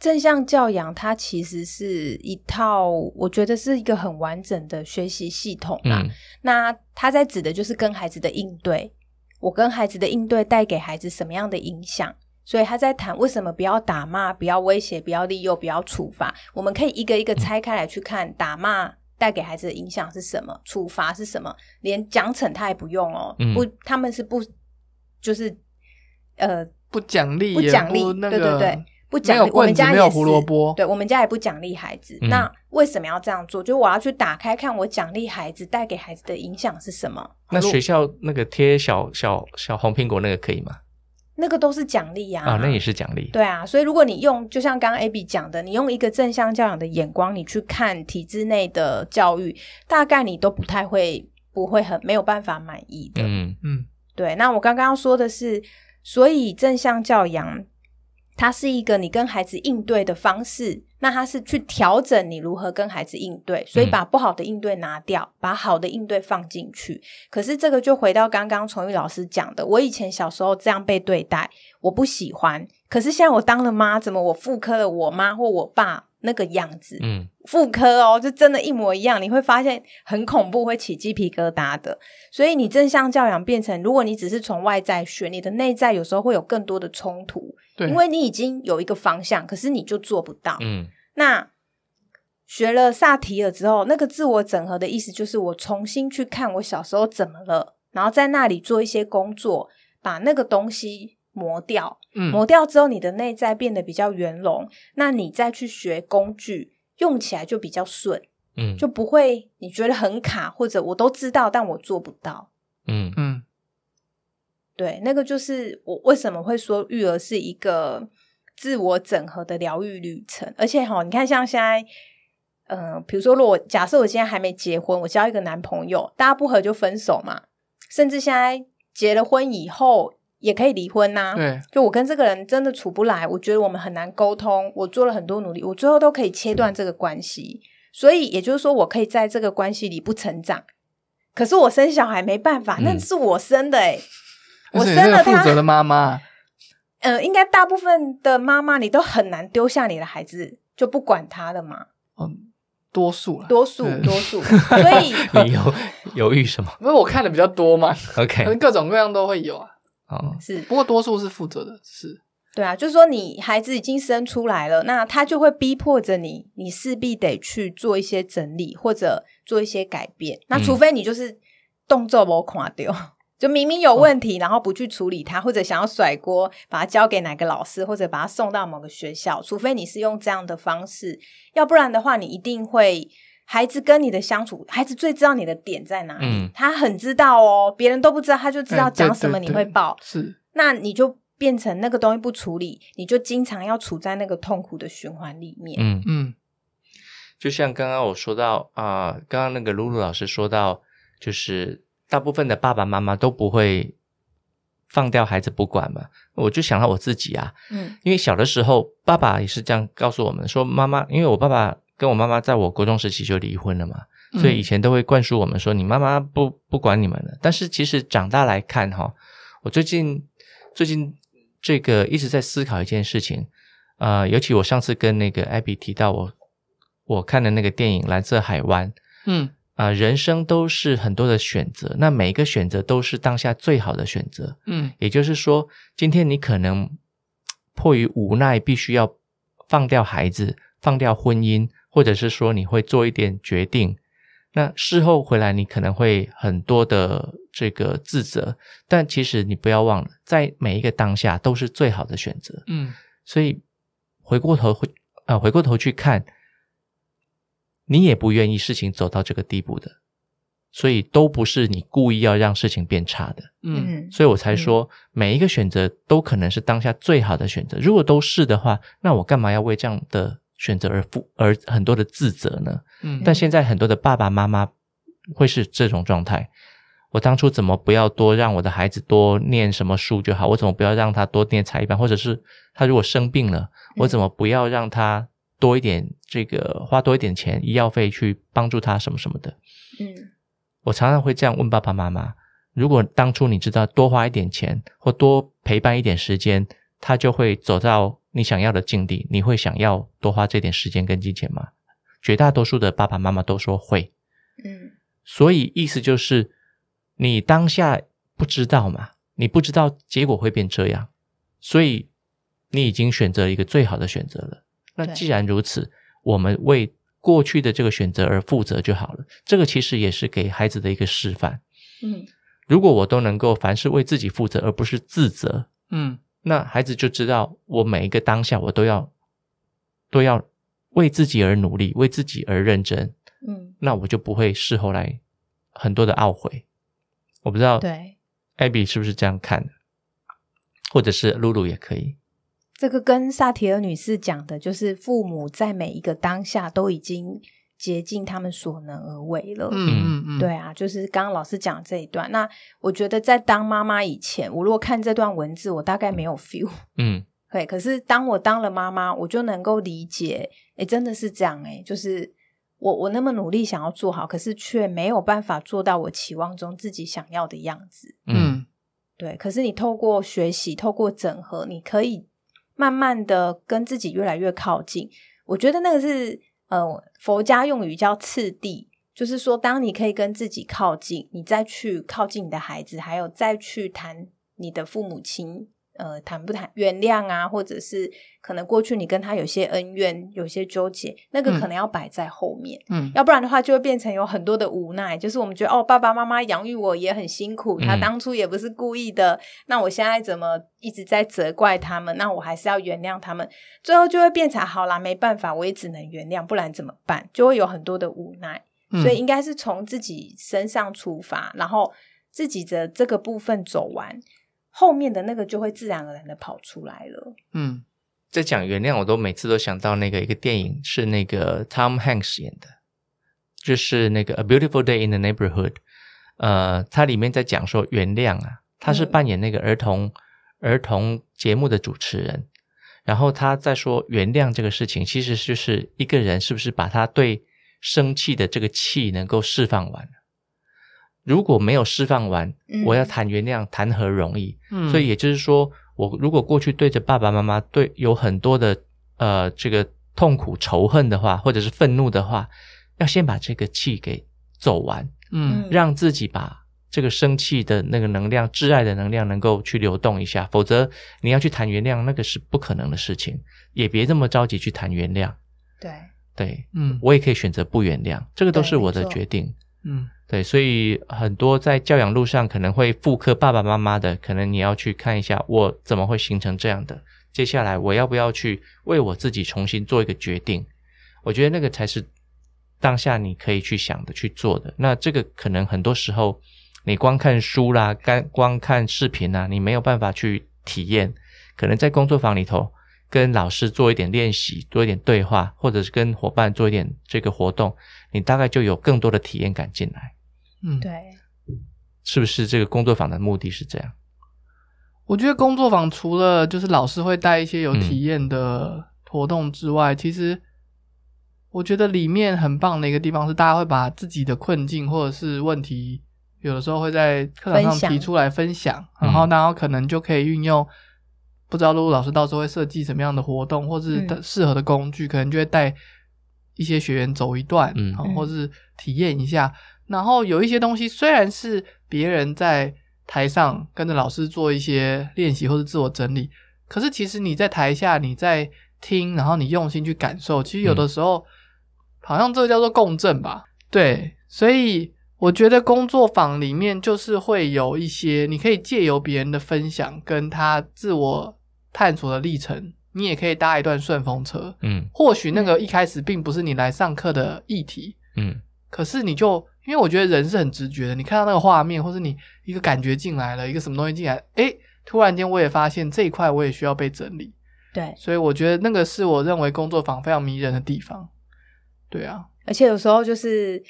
正向教养它其实是一套，我觉得是一个很完整的学习系统嘛。那他在指的就是跟孩子的应对，我跟孩子的应对带给孩子什么样的影响？所以他在谈为什么不要打骂，不要威胁，不要利诱，不要处罚。我们可以一个一个拆开来去看，打骂带给孩子的影响是什么？处罚是什么？连奖惩他也不用哦，不，他们是不。就是，呃，不奖励，不奖励，那个对对对，不奖励。我们家也有胡萝卜，对我们家也不奖励孩子。那为什么要这样做？就我要去打开看，我奖励孩子带给孩子的影响是什么？那学校那个贴小小小红苹果那个可以吗？那个都是奖励呀，啊，那也是奖励。对啊，所以如果你用就像刚刚 Abby 讲的，你用一个正向教养的眼光，你去看体制内的教育，大概你都不太会，不会很没有办法满意的。嗯嗯。对，那我刚刚说的是，所以正向教养，它是一个你跟孩子应对的方式，那它是去调整你如何跟孩子应对，所以把不好的应对拿掉，把好的应对放进去。可是这个就回到刚刚崇玉老师讲的，我以前小时候这样被对待，我不喜欢，可是现在我当了妈，怎么我复刻了我妈或我爸？那个样子，嗯，妇科哦，就真的一模一样，你会发现很恐怖，会起鸡皮疙瘩的。所以你正向教养变成，如果你只是从外在学，你的内在有时候会有更多的冲突，对，因为你已经有一个方向，可是你就做不到，嗯。那学了萨提尔之后，那个自我整合的意思就是，我重新去看我小时候怎么了，然后在那里做一些工作，把那个东西。磨掉，嗯，磨掉之后，你的内在变得比较圆融，那你再去学工具，用起来就比较顺，嗯，就不会你觉得很卡，或者我都知道，但我做不到，嗯嗯，对，那个就是我为什么会说育儿是一个自我整合的疗愈旅程，而且哈，你看像现在，嗯，比如说如果假设我现在还没结婚，我交一个男朋友，大家不合就分手嘛，甚至现在结了婚以后。也可以离婚呐。对，就我跟这个人真的处不来，我觉得我们很难沟通。我做了很多努力，我最后都可以切断这个关系。所以也就是说，我可以在这个关系里不成长。可是我生小孩没办法，那是我生的哎，我生了负责的妈妈。嗯，应该大部分的妈妈你都很难丢下你的孩子就不管他的嘛。嗯，多数，多数，多数。所以 你犹犹豫什么？因为我看的比较多嘛。OK，各种各样都会有啊。啊，是，不过多数是负责的，是对啊，就是说你孩子已经生出来了，那他就会逼迫着你，你势必得去做一些整理或者做一些改变。那除非你就是动作没垮快掉，就明明有问题，然后不去处理它，或者想要甩锅，把它交给哪个老师，或者把它送到某个学校，除非你是用这样的方式，要不然的话，你一定会。孩子跟你的相处，孩子最知道你的点在哪里，他很知道哦，别人都不知道，他就知道讲什么你会爆。是，那你就变成那个东西不处理，你就经常要处在那个痛苦的循环里面。嗯嗯，就像刚刚我说到啊，刚刚那个露露老师说到，就是大部分的爸爸妈妈都不会放掉孩子不管嘛。我就想到我自己啊，嗯，因为小的时候，爸爸也是这样告诉我们说，妈妈，因为我爸爸。跟我妈妈在我国中时期就离婚了嘛，所以以前都会灌输我们说你妈妈不不管你们了。但是其实长大来看哈，我最近最近这个一直在思考一件事情，呃，尤其我上次跟那个艾比提到我我看的那个电影《蓝色海湾》，嗯啊，人生都是很多的选择，那每一个选择都是当下最好的选择，嗯，也就是说，今天你可能迫于无奈必须要放掉孩子，放掉婚姻。或者是说你会做一点决定，那事后回来你可能会很多的这个自责，但其实你不要忘了，在每一个当下都是最好的选择。嗯，所以回过头回啊，回过头去看，你也不愿意事情走到这个地步的，所以都不是你故意要让事情变差的。嗯，所以我才说每一个选择都可能是当下最好的选择。如果都是的话，那我干嘛要为这样的？选择而负而很多的自责呢，嗯，但现在很多的爸爸妈妈会是这种状态。我当初怎么不要多让我的孩子多念什么书就好？我怎么不要让他多念才艺班？或者是他如果生病了，我怎么不要让他多一点这个花多一点钱医药费去帮助他什么什么的？嗯，我常常会这样问爸爸妈妈：如果当初你知道多花一点钱或多陪伴一点时间，他就会走到。你想要的境地，你会想要多花这点时间跟金钱吗？绝大多数的爸爸妈妈都说会，嗯。所以意思就是，你当下不知道嘛？你不知道结果会变这样，所以你已经选择一个最好的选择了。那既然如此，我们为过去的这个选择而负责就好了。这个其实也是给孩子的一个示范，嗯。如果我都能够凡事为自己负责，而不是自责，嗯。那孩子就知道，我每一个当下，我都要，都要为自己而努力，为自己而认真。嗯，那我就不会事后来很多的懊悔。我不知道，对，Abby 是不是这样看的，或者是露露也可以。这个跟萨提尔女士讲的就是，父母在每一个当下都已经。竭尽他们所能而为了，嗯嗯嗯，对啊，就是刚刚老师讲这一段。那我觉得在当妈妈以前，我如果看这段文字，我大概没有 feel，嗯，对。可是当我当了妈妈，我就能够理解，哎，真的是这样，哎，就是我我那么努力想要做好，可是却没有办法做到我期望中自己想要的样子，嗯，对。可是你透过学习，透过整合，你可以慢慢的跟自己越来越靠近。我觉得那个是。呃，佛家用语叫次第，就是说，当你可以跟自己靠近，你再去靠近你的孩子，还有再去谈你的父母亲。呃，谈不谈原谅啊？或者是可能过去你跟他有些恩怨、有些纠结，那个可能要摆在后面。嗯，要不然的话，就会变成有很多的无奈。就是我们觉得，哦，爸爸妈妈养育我也很辛苦，他当初也不是故意的，那我现在怎么一直在责怪他们？那我还是要原谅他们，最后就会变成好啦，没办法，我也只能原谅，不然怎么办？就会有很多的无奈。所以应该是从自己身上出发，然后自己的这个部分走完。后面的那个就会自然而然的跑出来了。嗯，在讲原谅，我都每次都想到那个一个电影是那个 Tom Hanks 演的，就是那个 A Beautiful Day in the Neighborhood。呃，它里面在讲说原谅啊，他是扮演那个儿童儿童节目的主持人，然后他在说原谅这个事情，其实就是一个人是不是把他对生气的这个气能够释放完。如果没有释放完，我要谈原谅，谈何容易？嗯，所以也就是说，我如果过去对着爸爸妈妈对有很多的呃这个痛苦、仇恨的话，或者是愤怒的话，要先把这个气给走完，嗯，让自己把这个生气的那个能量、挚爱的能量能够去流动一下，否则你要去谈原谅，那个是不可能的事情，也别这么着急去谈原谅。对对，嗯，我也可以选择不原谅，这个都是我的决定。嗯，对，所以很多在教养路上可能会复刻爸爸妈妈的，可能你要去看一下，我怎么会形成这样的？接下来我要不要去为我自己重新做一个决定？我觉得那个才是当下你可以去想的、去做的。那这个可能很多时候你光看书啦，干光看视频啦，你没有办法去体验。可能在工作坊里头。跟老师做一点练习，多一点对话，或者是跟伙伴做一点这个活动，你大概就有更多的体验感进来。嗯，对，是不是这个工作坊的目的是这样？我觉得工作坊除了就是老师会带一些有体验的活动之外，其实我觉得里面很棒的一个地方是，大家会把自己的困境或者是问题，有的时候会在课堂上提出来分享，然后然后可能就可以运用。不知道露露老师到时候会设计什么样的活动，或是适合的工具，可能就会带一些学员走一段，嗯，或是体验一下。然后有一些东西虽然是别人在台上跟着老师做一些练习或是自我整理，可是其实你在台下你在听，然后你用心去感受，其实有的时候好像这个叫做共振吧？对，所以我觉得工作坊里面就是会有一些你可以借由别人的分享跟他自我。探索的历程，你也可以搭一段顺风车。嗯，或许那个一开始并不是你来上课的议题。嗯，可是你就因为我觉得人是很直觉的，你看到那个画面，或是你一个感觉进来了一个什么东西进来，诶，突然间我也发现这一块我也需要被整理。对，所以我觉得那个是我认为工作坊非常迷人的地方。对啊，而且有时候就是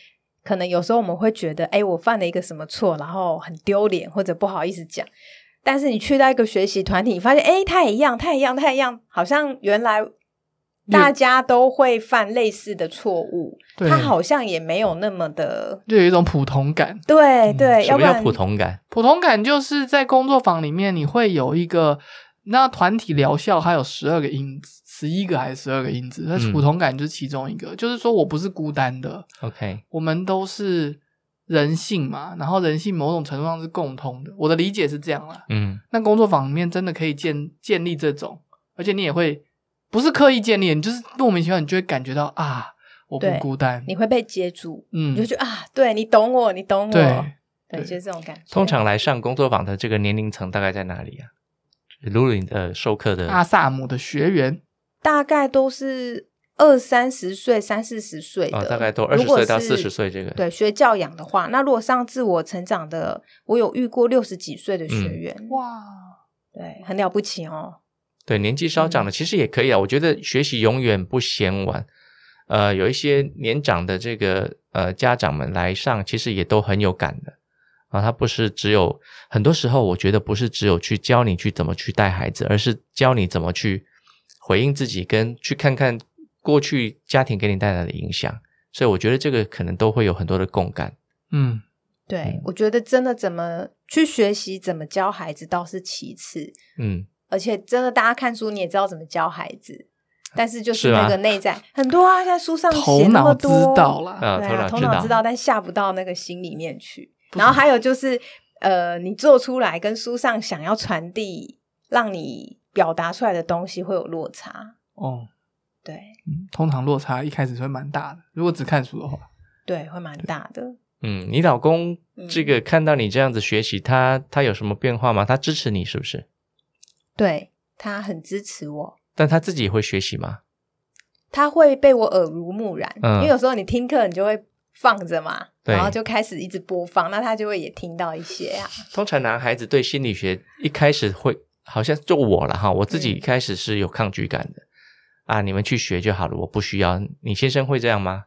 可能有时候我们会觉得，哎，我犯了一个什么错，然后很丢脸或者不好意思讲。但是你去到一个学习团体，你发现，哎，他也一样，他也一样，他也一样，好像原来大家都会犯类似的错误。他好像也没有那么的，就有一种普通感。对对，要不要普通感？普通感就是在工作坊里面，你会有一个那团体疗效，它有十二个因子，十一个还是十二个因子？那普通感就是其中一个，就是说我不是孤单的。OK，我们都是。人性嘛，然后人性某种程度上是共通的，我的理解是这样啦。嗯，那工作坊里面真的可以建建立这种，而且你也会不是刻意建立，你就是莫名其妙，你就会感觉到啊，我不孤单，你会被接住，嗯，你就觉得啊，对你懂我，你懂我，对，就是这种感觉。通常来上工作坊的这个年龄层大概在哪里啊？卢林呃，授课的阿萨姆的学员大概都是。二三十岁、三四十岁的，大概都二十岁到四十岁这个对学教养的话，那如果上自我成长的，我有遇过六十几岁的学员，哇，对，很了不起哦。对，年纪稍长的其实也可以啊。我觉得学习永远不嫌晚。呃，有一些年长的这个呃家长们来上，其实也都很有感的啊。他不是只有很多时候，我觉得不是只有去教你去怎么去带孩子，而是教你怎么去回应自己，跟去看看。过去家庭给你带来的影响，所以我觉得这个可能都会有很多的共感。嗯，对，我觉得真的怎么去学习，怎么教孩子倒是其次。嗯，而且真的大家看书你也知道怎么教孩子，但是就是那个内在很多啊，在书上写那么多，知道了啊，头脑知道，但下不到那个心里面去。然后还有就是，呃，你做出来跟书上想要传递、让你表达出来的东西会有落差。哦，对。通常落差一开始会蛮大的，如果只看书的话，对，会蛮大的。嗯，你老公这个看到你这样子学习，他他有什么变化吗？他支持你是不是？对他很支持我，但他自己会学习吗？他会被我耳濡目染，因为有时候你听课，你就会放着嘛，然后就开始一直播放，那他就会也听到一些啊。通常男孩子对心理学一开始会好像就我了哈，我自己一开始是有抗拒感的。啊，你们去学就好了，我不需要。你先生会这样吗？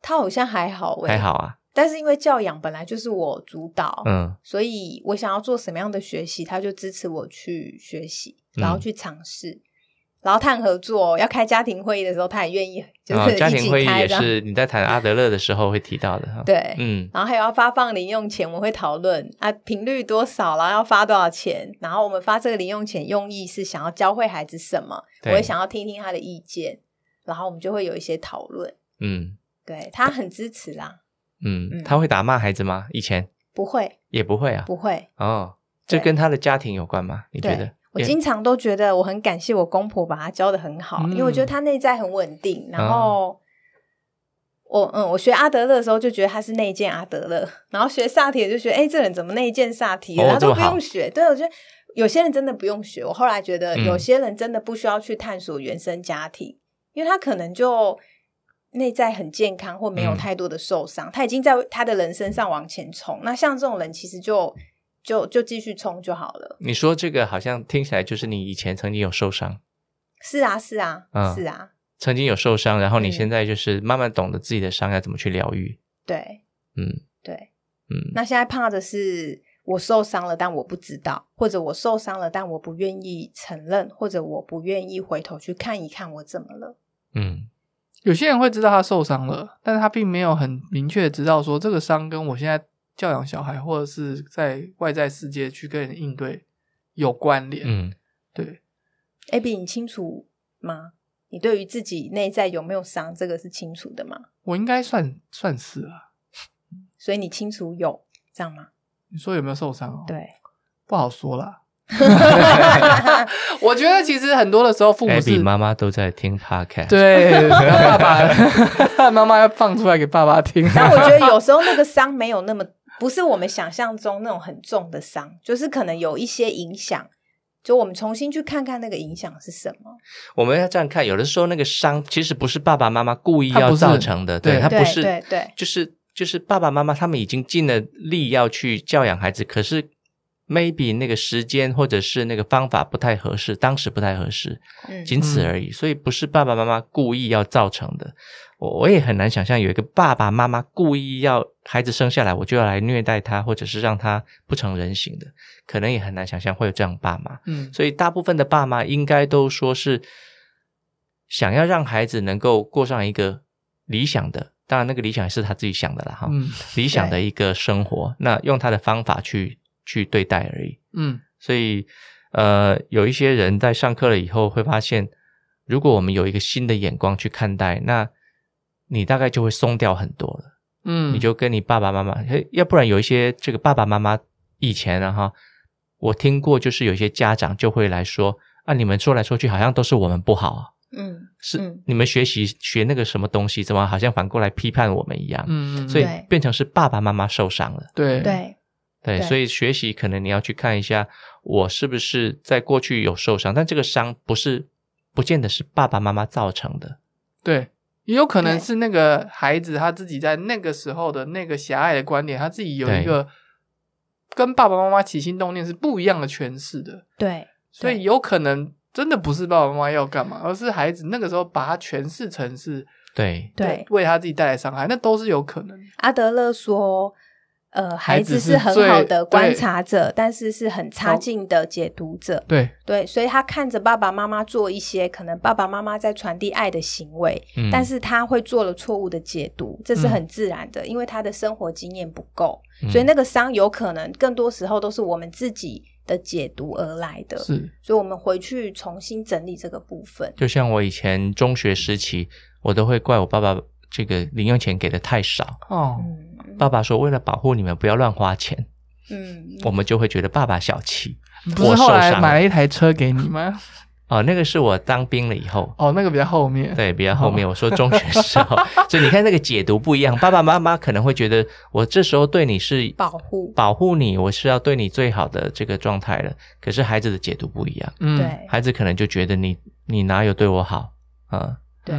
他好像还好，还好啊。但是因为教养本来就是我主导，嗯，所以我想要做什么样的学习，他就支持我去学习，然后去尝试。然后谈合作，要开家庭会议的时候，他也愿意，就是家庭会议也是你在谈阿德勒的时候会提到的对，嗯，然后还有要发放零用钱，我们会讨论啊，频率多少然后要发多少钱，然后我们发这个零用钱用意是想要教会孩子什么，我也想要听听他的意见，然后我们就会有一些讨论。嗯，对他很支持啦。嗯，他会打骂孩子吗？以前不会，也不会啊，不会。哦，这跟他的家庭有关吗？你觉得？我经常都觉得我很感谢我公婆把他教的很好，因为我觉得他内在很稳定。然后我嗯，我学阿德勒的时候就觉得他是内建阿德勒，然后学萨提就得哎，这人怎么内建萨提，然他都不用学。对，我觉得有些人真的不用学。我后来觉得有些人真的不需要去探索原生家庭，因为他可能就内在很健康，或没有太多的受伤，他已经在他的人身上往前冲。那像这种人，其实就。就就继续冲就好了。你说这个好像听起来就是你以前曾经有受伤。是啊是啊，嗯是啊，曾经有受伤，然后你现在就是慢慢懂得自己的伤该怎么去疗愈。对，嗯对，嗯。那现在怕的是我受伤了，但我不知道，或者我受伤了，但我不愿意承认，或者我不愿意回头去看一看我怎么了。嗯，有些人会知道他受伤了，但是他并没有很明确知道说这个伤跟我现在。教养小孩，或者是在外在世界去跟人应对有关联。嗯，对。Abby，你清楚吗？你对于自己内在有没有伤，这个是清楚的吗？我应该算算是啊。所以你清楚有这样吗？你说有没有受伤？哦，对，不好说啦。我觉得其实很多的时候，父母、妈妈都在听 Podcast，对，爸爸、妈妈要放出来给爸爸听。但我觉得有时候那个伤没有那么。不是我们想象中那种很重的伤，就是可能有一些影响，就我们重新去看看那个影响是什么。我们要这样看，有的时候那个伤其实不是爸爸妈妈故意要造成的，对他不是对对，就是就是爸爸妈妈他们已经尽了力要去教养孩子，可是。maybe 那个时间或者是那个方法不太合适，当时不太合适，仅此而已。所以不是爸爸妈妈故意要造成的，我我也很难想象有一个爸爸妈妈故意要孩子生下来我就要来虐待他，或者是让他不成人形的，可能也很难想象会有这样爸妈。嗯，所以大部分的爸妈应该都说是想要让孩子能够过上一个理想的，当然那个理想是他自己想的了哈。理想的一个生活，那用他的方法去。去对待而已，嗯，所以，呃，有一些人在上课了以后会发现，如果我们有一个新的眼光去看待，那你大概就会松掉很多了，嗯，你就跟你爸爸妈妈，要不然有一些这个爸爸妈妈以前啊哈，我听过就是有一些家长就会来说啊，你们说来说去好像都是我们不好，嗯，是你们学习学那个什么东西，怎么好像反过来批判我们一样，嗯，所以变成是爸爸妈妈受伤了，对对。对，所以学习可能你要去看一下，我是不是在过去有受伤，但这个伤不是，不见得是爸爸妈妈造成的。对，也有可能是那个孩子他自己在那个时候的那个狭隘的观点，他自己有一个跟爸爸妈妈起心动念是不一样的诠释的。对，所以有可能真的不是爸爸妈妈要干嘛，而是孩子那个时候把他诠释成是，对对，为他自己带来伤害，那都是有可能。阿德勒说。呃，孩子是很好的观察者，但是是很差劲的解读者。对对，所以他看着爸爸妈妈做一些可能爸爸妈妈在传递爱的行为，但是他会做了错误的解读，这是很自然的，因为他的生活经验不够，所以那个伤有可能更多时候都是我们自己的解读而来的。是，所以我们回去重新整理这个部分。就像我以前中学时期，我都会怪我爸爸。这个零用钱给的太少哦。爸爸说：“为了保护你们，不要乱花钱。”嗯，我们就会觉得爸爸小气。不是后来买了一台车给你吗？哦，那个是我当兵了以后。哦，那个比较后面。对，比较后面。我说中学时候，所以你看那个解读不一样。爸爸妈妈可能会觉得我这时候对你是保护，保护你，我是要对你最好的这个状态了。可是孩子的解读不一样。嗯，对。孩子可能就觉得你，你哪有对我好啊？对。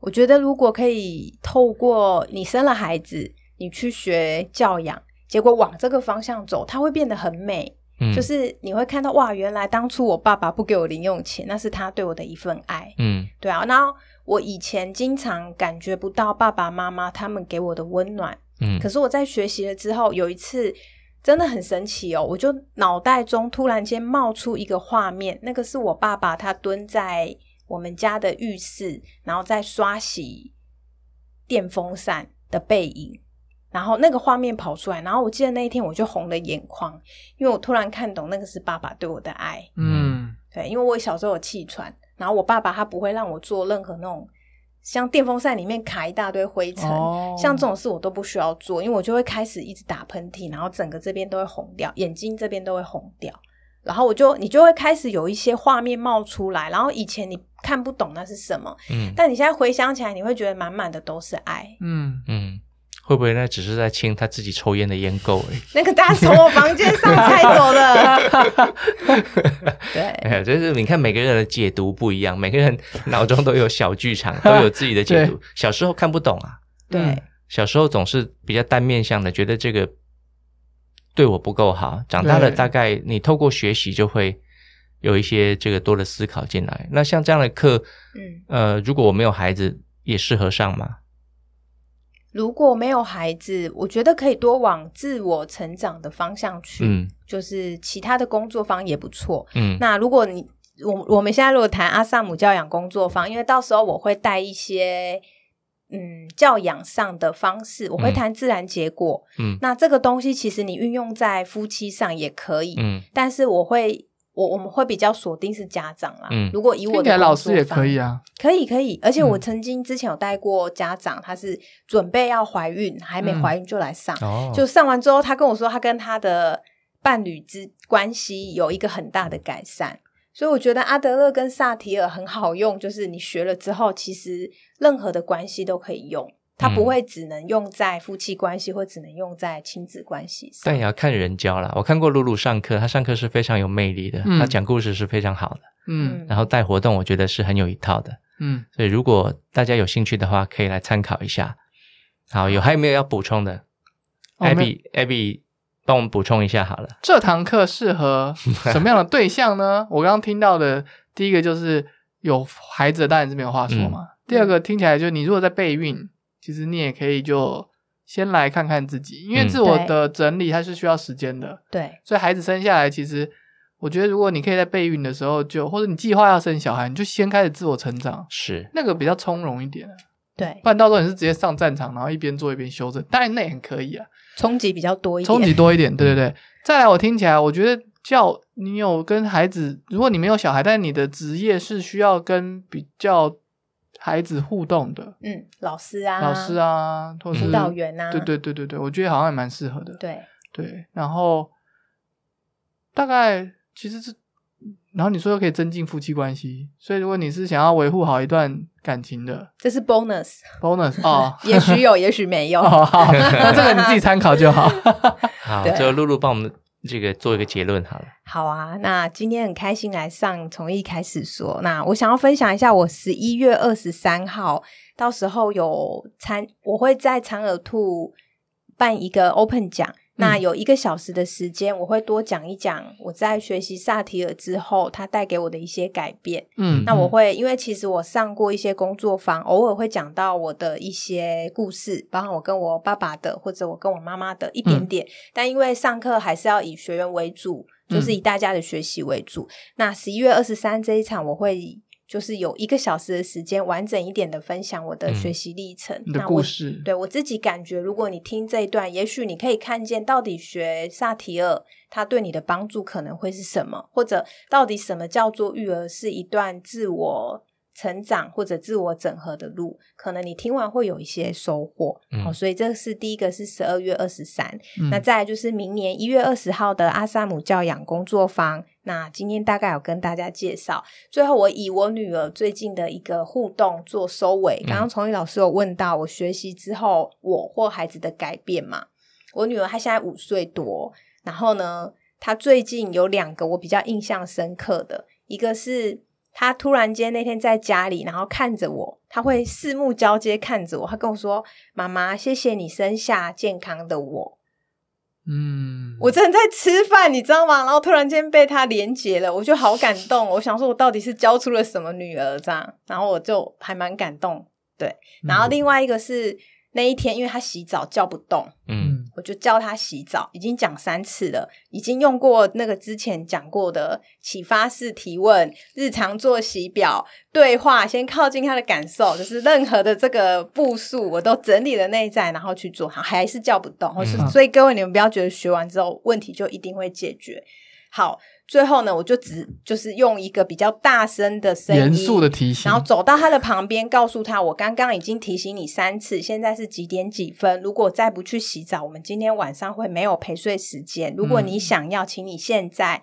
我觉得，如果可以透过你生了孩子，你去学教养，结果往这个方向走，它会变得很美。嗯，就是你会看到哇，原来当初我爸爸不给我零用钱，那是他对我的一份爱。嗯，对啊。然后我以前经常感觉不到爸爸妈妈他们给我的温暖。嗯，可是我在学习了之后，有一次真的很神奇哦，我就脑袋中突然间冒出一个画面，那个是我爸爸，他蹲在。我们家的浴室，然后再刷洗电风扇的背影，然后那个画面跑出来，然后我记得那一天我就红了眼眶，因为我突然看懂那个是爸爸对我的爱。嗯，对，因为我小时候有气喘，然后我爸爸他不会让我做任何那种像电风扇里面卡一大堆灰尘，像这种事我都不需要做，因为我就会开始一直打喷嚏，然后整个这边都会红掉，眼睛这边都会红掉，然后我就你就会开始有一些画面冒出来，然后以前你。看不懂那是什么？嗯，但你现在回想起来，你会觉得满满的都是爱。嗯嗯，会不会那只是在清他自己抽烟的烟垢？那个大从我房间上拆走的。对，就是你看每个人的解读不一样，每个人脑中都有小剧场，都有自己的解读。小时候看不懂啊，对，小时候总是比较单面向的，觉得这个对我不够好。长大了，大概你透过学习就会。有一些这个多的思考进来，那像这样的课，嗯，呃，如果我没有孩子，也适合上吗？如果没有孩子，我觉得可以多往自我成长的方向去，嗯，就是其他的工作方也不错，嗯。那如果你我我们现在如果谈阿萨姆教养工作方，因为到时候我会带一些嗯教养上的方式，我会谈自然结果，嗯。那这个东西其实你运用在夫妻上也可以，嗯。但是我会。我我们会比较锁定是家长啦，嗯，如果以我的老师也可以啊，可以可以，而且我曾经之前有带过家长，他是准备要怀孕，还没怀孕就来上，就上完之后，他跟我说他跟他的伴侣之关系有一个很大的改善，所以我觉得阿德勒跟萨提尔很好用，就是你学了之后，其实任何的关系都可以用。它不会只能用在夫妻关系，或只能用在亲子关系上。但也要看人教啦。我看过露露上课，她上课是非常有魅力的，她讲故事是非常好的。嗯，然后带活动，我觉得是很有一套的。嗯，所以如果大家有兴趣的话，可以来参考一下。好，有还有没有要补充的？Abby Abby，帮我们补充一下好了。这堂课适合什么样的对象呢？我刚刚听到的第一个就是有孩子的大人是没有话说嘛？第二个听起来就是你如果在备孕。其实你也可以就先来看看自己，因为自我的整理它是需要时间的。对，所以孩子生下来，其实我觉得如果你可以在备孕的时候就，或者你计划要生小孩，你就先开始自我成长，是那个比较从容一点。对，不然到时候你是直接上战场，然后一边做一边修正，当然那也很可以啊，冲击比较多一点，冲击多一点，对对对。再来，我听起来，我觉得叫你有跟孩子，如果你没有小孩，但你的职业是需要跟比较。孩子互动的，嗯，老师啊，老师啊，或者是辅导员啊，对对对对对，我觉得好像也蛮适合的。对对，然后大概其实是，然后你说又可以增进夫妻关系，所以如果你是想要维护好一段感情的，这是 bonus bonus 哦，也许有，也许没有，好，那这个你自己参考就好。好，就露露帮我们。这个做一个结论好了。好啊，那今天很开心来上，从一开始说。那我想要分享一下，我十一月二十三号到时候有参，我会在长耳兔办一个 open 奖，那有一个小时的时间，我会多讲一讲我在学习萨提尔之后，它带给我的一些改变。嗯，那我会因为其实我上过一些工作坊，偶尔会讲到我的一些故事，包括我跟我爸爸的或者我跟我妈妈的一点点。但因为上课还是要以学员为主，就是以大家的学习为主。那十一月二十三这一场，我会。就是有一个小时的时间，完整一点的分享我的学习历程。的故事，对我自己感觉，如果你听这一段，也许你可以看见到底学萨提尔他对你的帮助可能会是什么，或者到底什么叫做育儿是一段自我。成长或者自我整合的路，可能你听完会有一些收获。好，所以这是第一个，是十二月二十三。那再就是明年一月二十号的阿萨姆教养工作坊。那今天大概有跟大家介绍。最后，我以我女儿最近的一个互动做收尾。刚刚崇宇老师有问到我学习之后我或孩子的改变嘛？我女儿她现在五岁多，然后呢，她最近有两个我比较印象深刻的，一个是。他突然间那天在家里，然后看着我，他会四目交接看着我，他跟我说：“妈妈，谢谢你生下健康的我。”嗯，我正在吃饭，你知道吗？然后突然间被他连接了，我就好感动。我想说，我到底是教出了什么女儿这样？然后我就还蛮感动。对，然后另外一个是那一天，因为他洗澡叫不动，嗯。我就教他洗澡，已经讲三次了，已经用过那个之前讲过的启发式提问、日常作息表、对话，先靠近他的感受，就是任何的这个步数，我都整理了内在，然后去做，好，还是叫不动。所以各位，你们不要觉得学完之后问题就一定会解决。好，最后呢，我就只就是用一个比较大声的声音，严肃的提醒，然后走到他的旁边，告诉他，我刚刚已经提醒你三次，现在是几点几分？如果再不去洗澡，我们今天晚上会没有陪睡时间。如果你想要，请你现在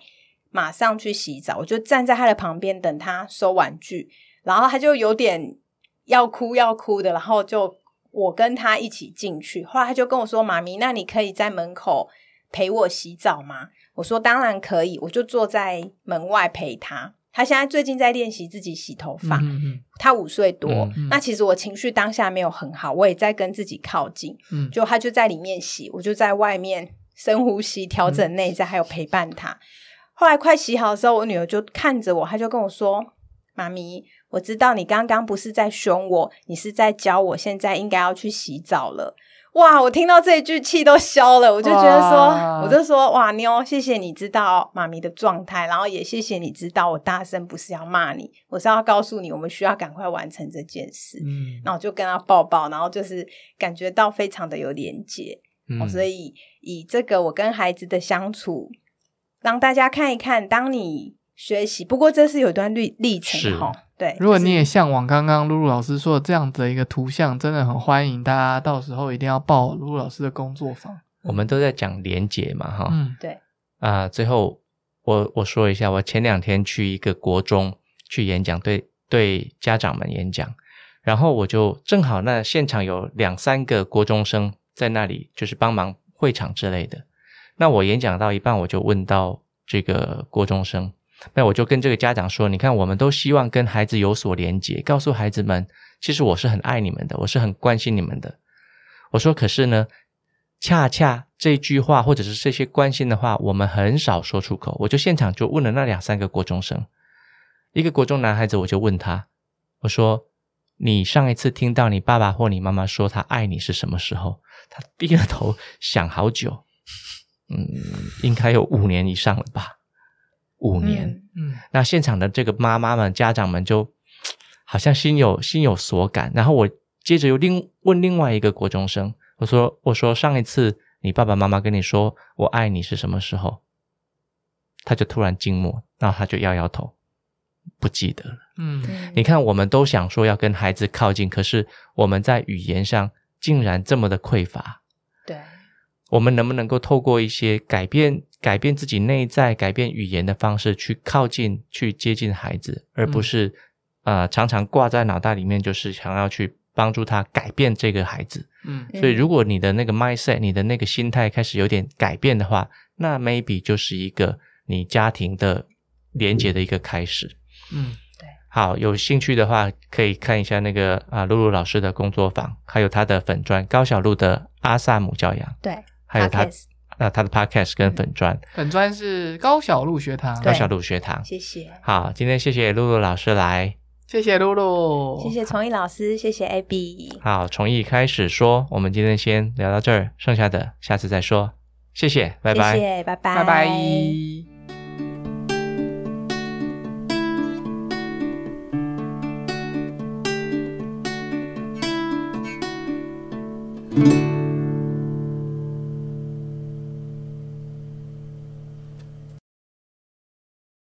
马上去洗澡。我就站在他的旁边等他收玩具，然后他就有点要哭要哭的，然后就我跟他一起进去，后来他就跟我说：“妈咪，那你可以在门口陪我洗澡吗？”我说当然可以，我就坐在门外陪他。他现在最近在练习自己洗头发，他五岁多。那其实我情绪当下没有很好，我也在跟自己靠近。就他就在里面洗，我就在外面深呼吸，调整内在，还有陪伴他。后来快洗好的时候，我女儿就看着我，她就跟我说：“妈咪，我知道你刚刚不是在凶我，你是在教我现在应该要去洗澡了。”哇！我听到这一句，气都消了。我就觉得说，我就说，哇，妞，谢谢你知道妈咪的状态，然后也谢谢你知道我大声不是要骂你，我是要告诉你，我们需要赶快完成这件事。嗯，然后就跟他抱抱，然后就是感觉到非常的有连接。嗯，所以以这个我跟孩子的相处，让大家看一看，当你学习，不过这是有段历历程。对，如果你也向往刚刚露露老师说的这样子的一个图像，真的很欢迎大家，到时候一定要报露露老师的工作坊。我们都在讲连接嘛，哈，嗯，对，啊，最后我我说一下，我前两天去一个国中去演讲，对对家长们演讲，然后我就正好那现场有两三个国中生在那里，就是帮忙会场之类的。那我演讲到一半，我就问到这个国中生。那我就跟这个家长说：“你看，我们都希望跟孩子有所连结，告诉孩子们，其实我是很爱你们的，我是很关心你们的。”我说：“可是呢，恰恰这句话或者是这些关心的话，我们很少说出口。”我就现场就问了那两三个国中生，一个国中男孩子，我就问他：“我说，你上一次听到你爸爸或你妈妈说他爱你是什么时候？”他低着头想好久，嗯，应该有五年以上了吧。五年，嗯，那现场的这个妈妈们、家长们，就好像心有心有所感。然后我接着又另问另外一个国中生，我说：“我说上一次你爸爸妈妈跟你说‘我爱你’是什么时候？”他就突然静默，然后他就摇摇头，不记得了。嗯，你看，我们都想说要跟孩子靠近，可是我们在语言上竟然这么的匮乏。对，我们能不能够透过一些改变？改变自己内在、改变语言的方式，去靠近、去接近孩子，而不是，呃，常常挂在脑袋里面，就是想要去帮助他改变这个孩子。嗯，所以如果你的那个 mindset、你的那个心态开始有点改变的话，那 maybe 就是一个你家庭的连接的一个开始。嗯，好，有兴趣的话可以看一下那个啊，露露老师的工作坊，还有他的粉砖高小璐的阿萨姆教养。对，还有他。那他的 podcast 跟粉砖，粉砖是高小璐学堂，高小璐学堂，谢谢。好，今天谢谢露露老师来，谢谢露露，谢谢从艺老师，谢谢 Abby。好，从一开始说，我们今天先聊到这儿，剩下的下次再说。谢谢，拜拜，谢谢，拜拜，拜拜。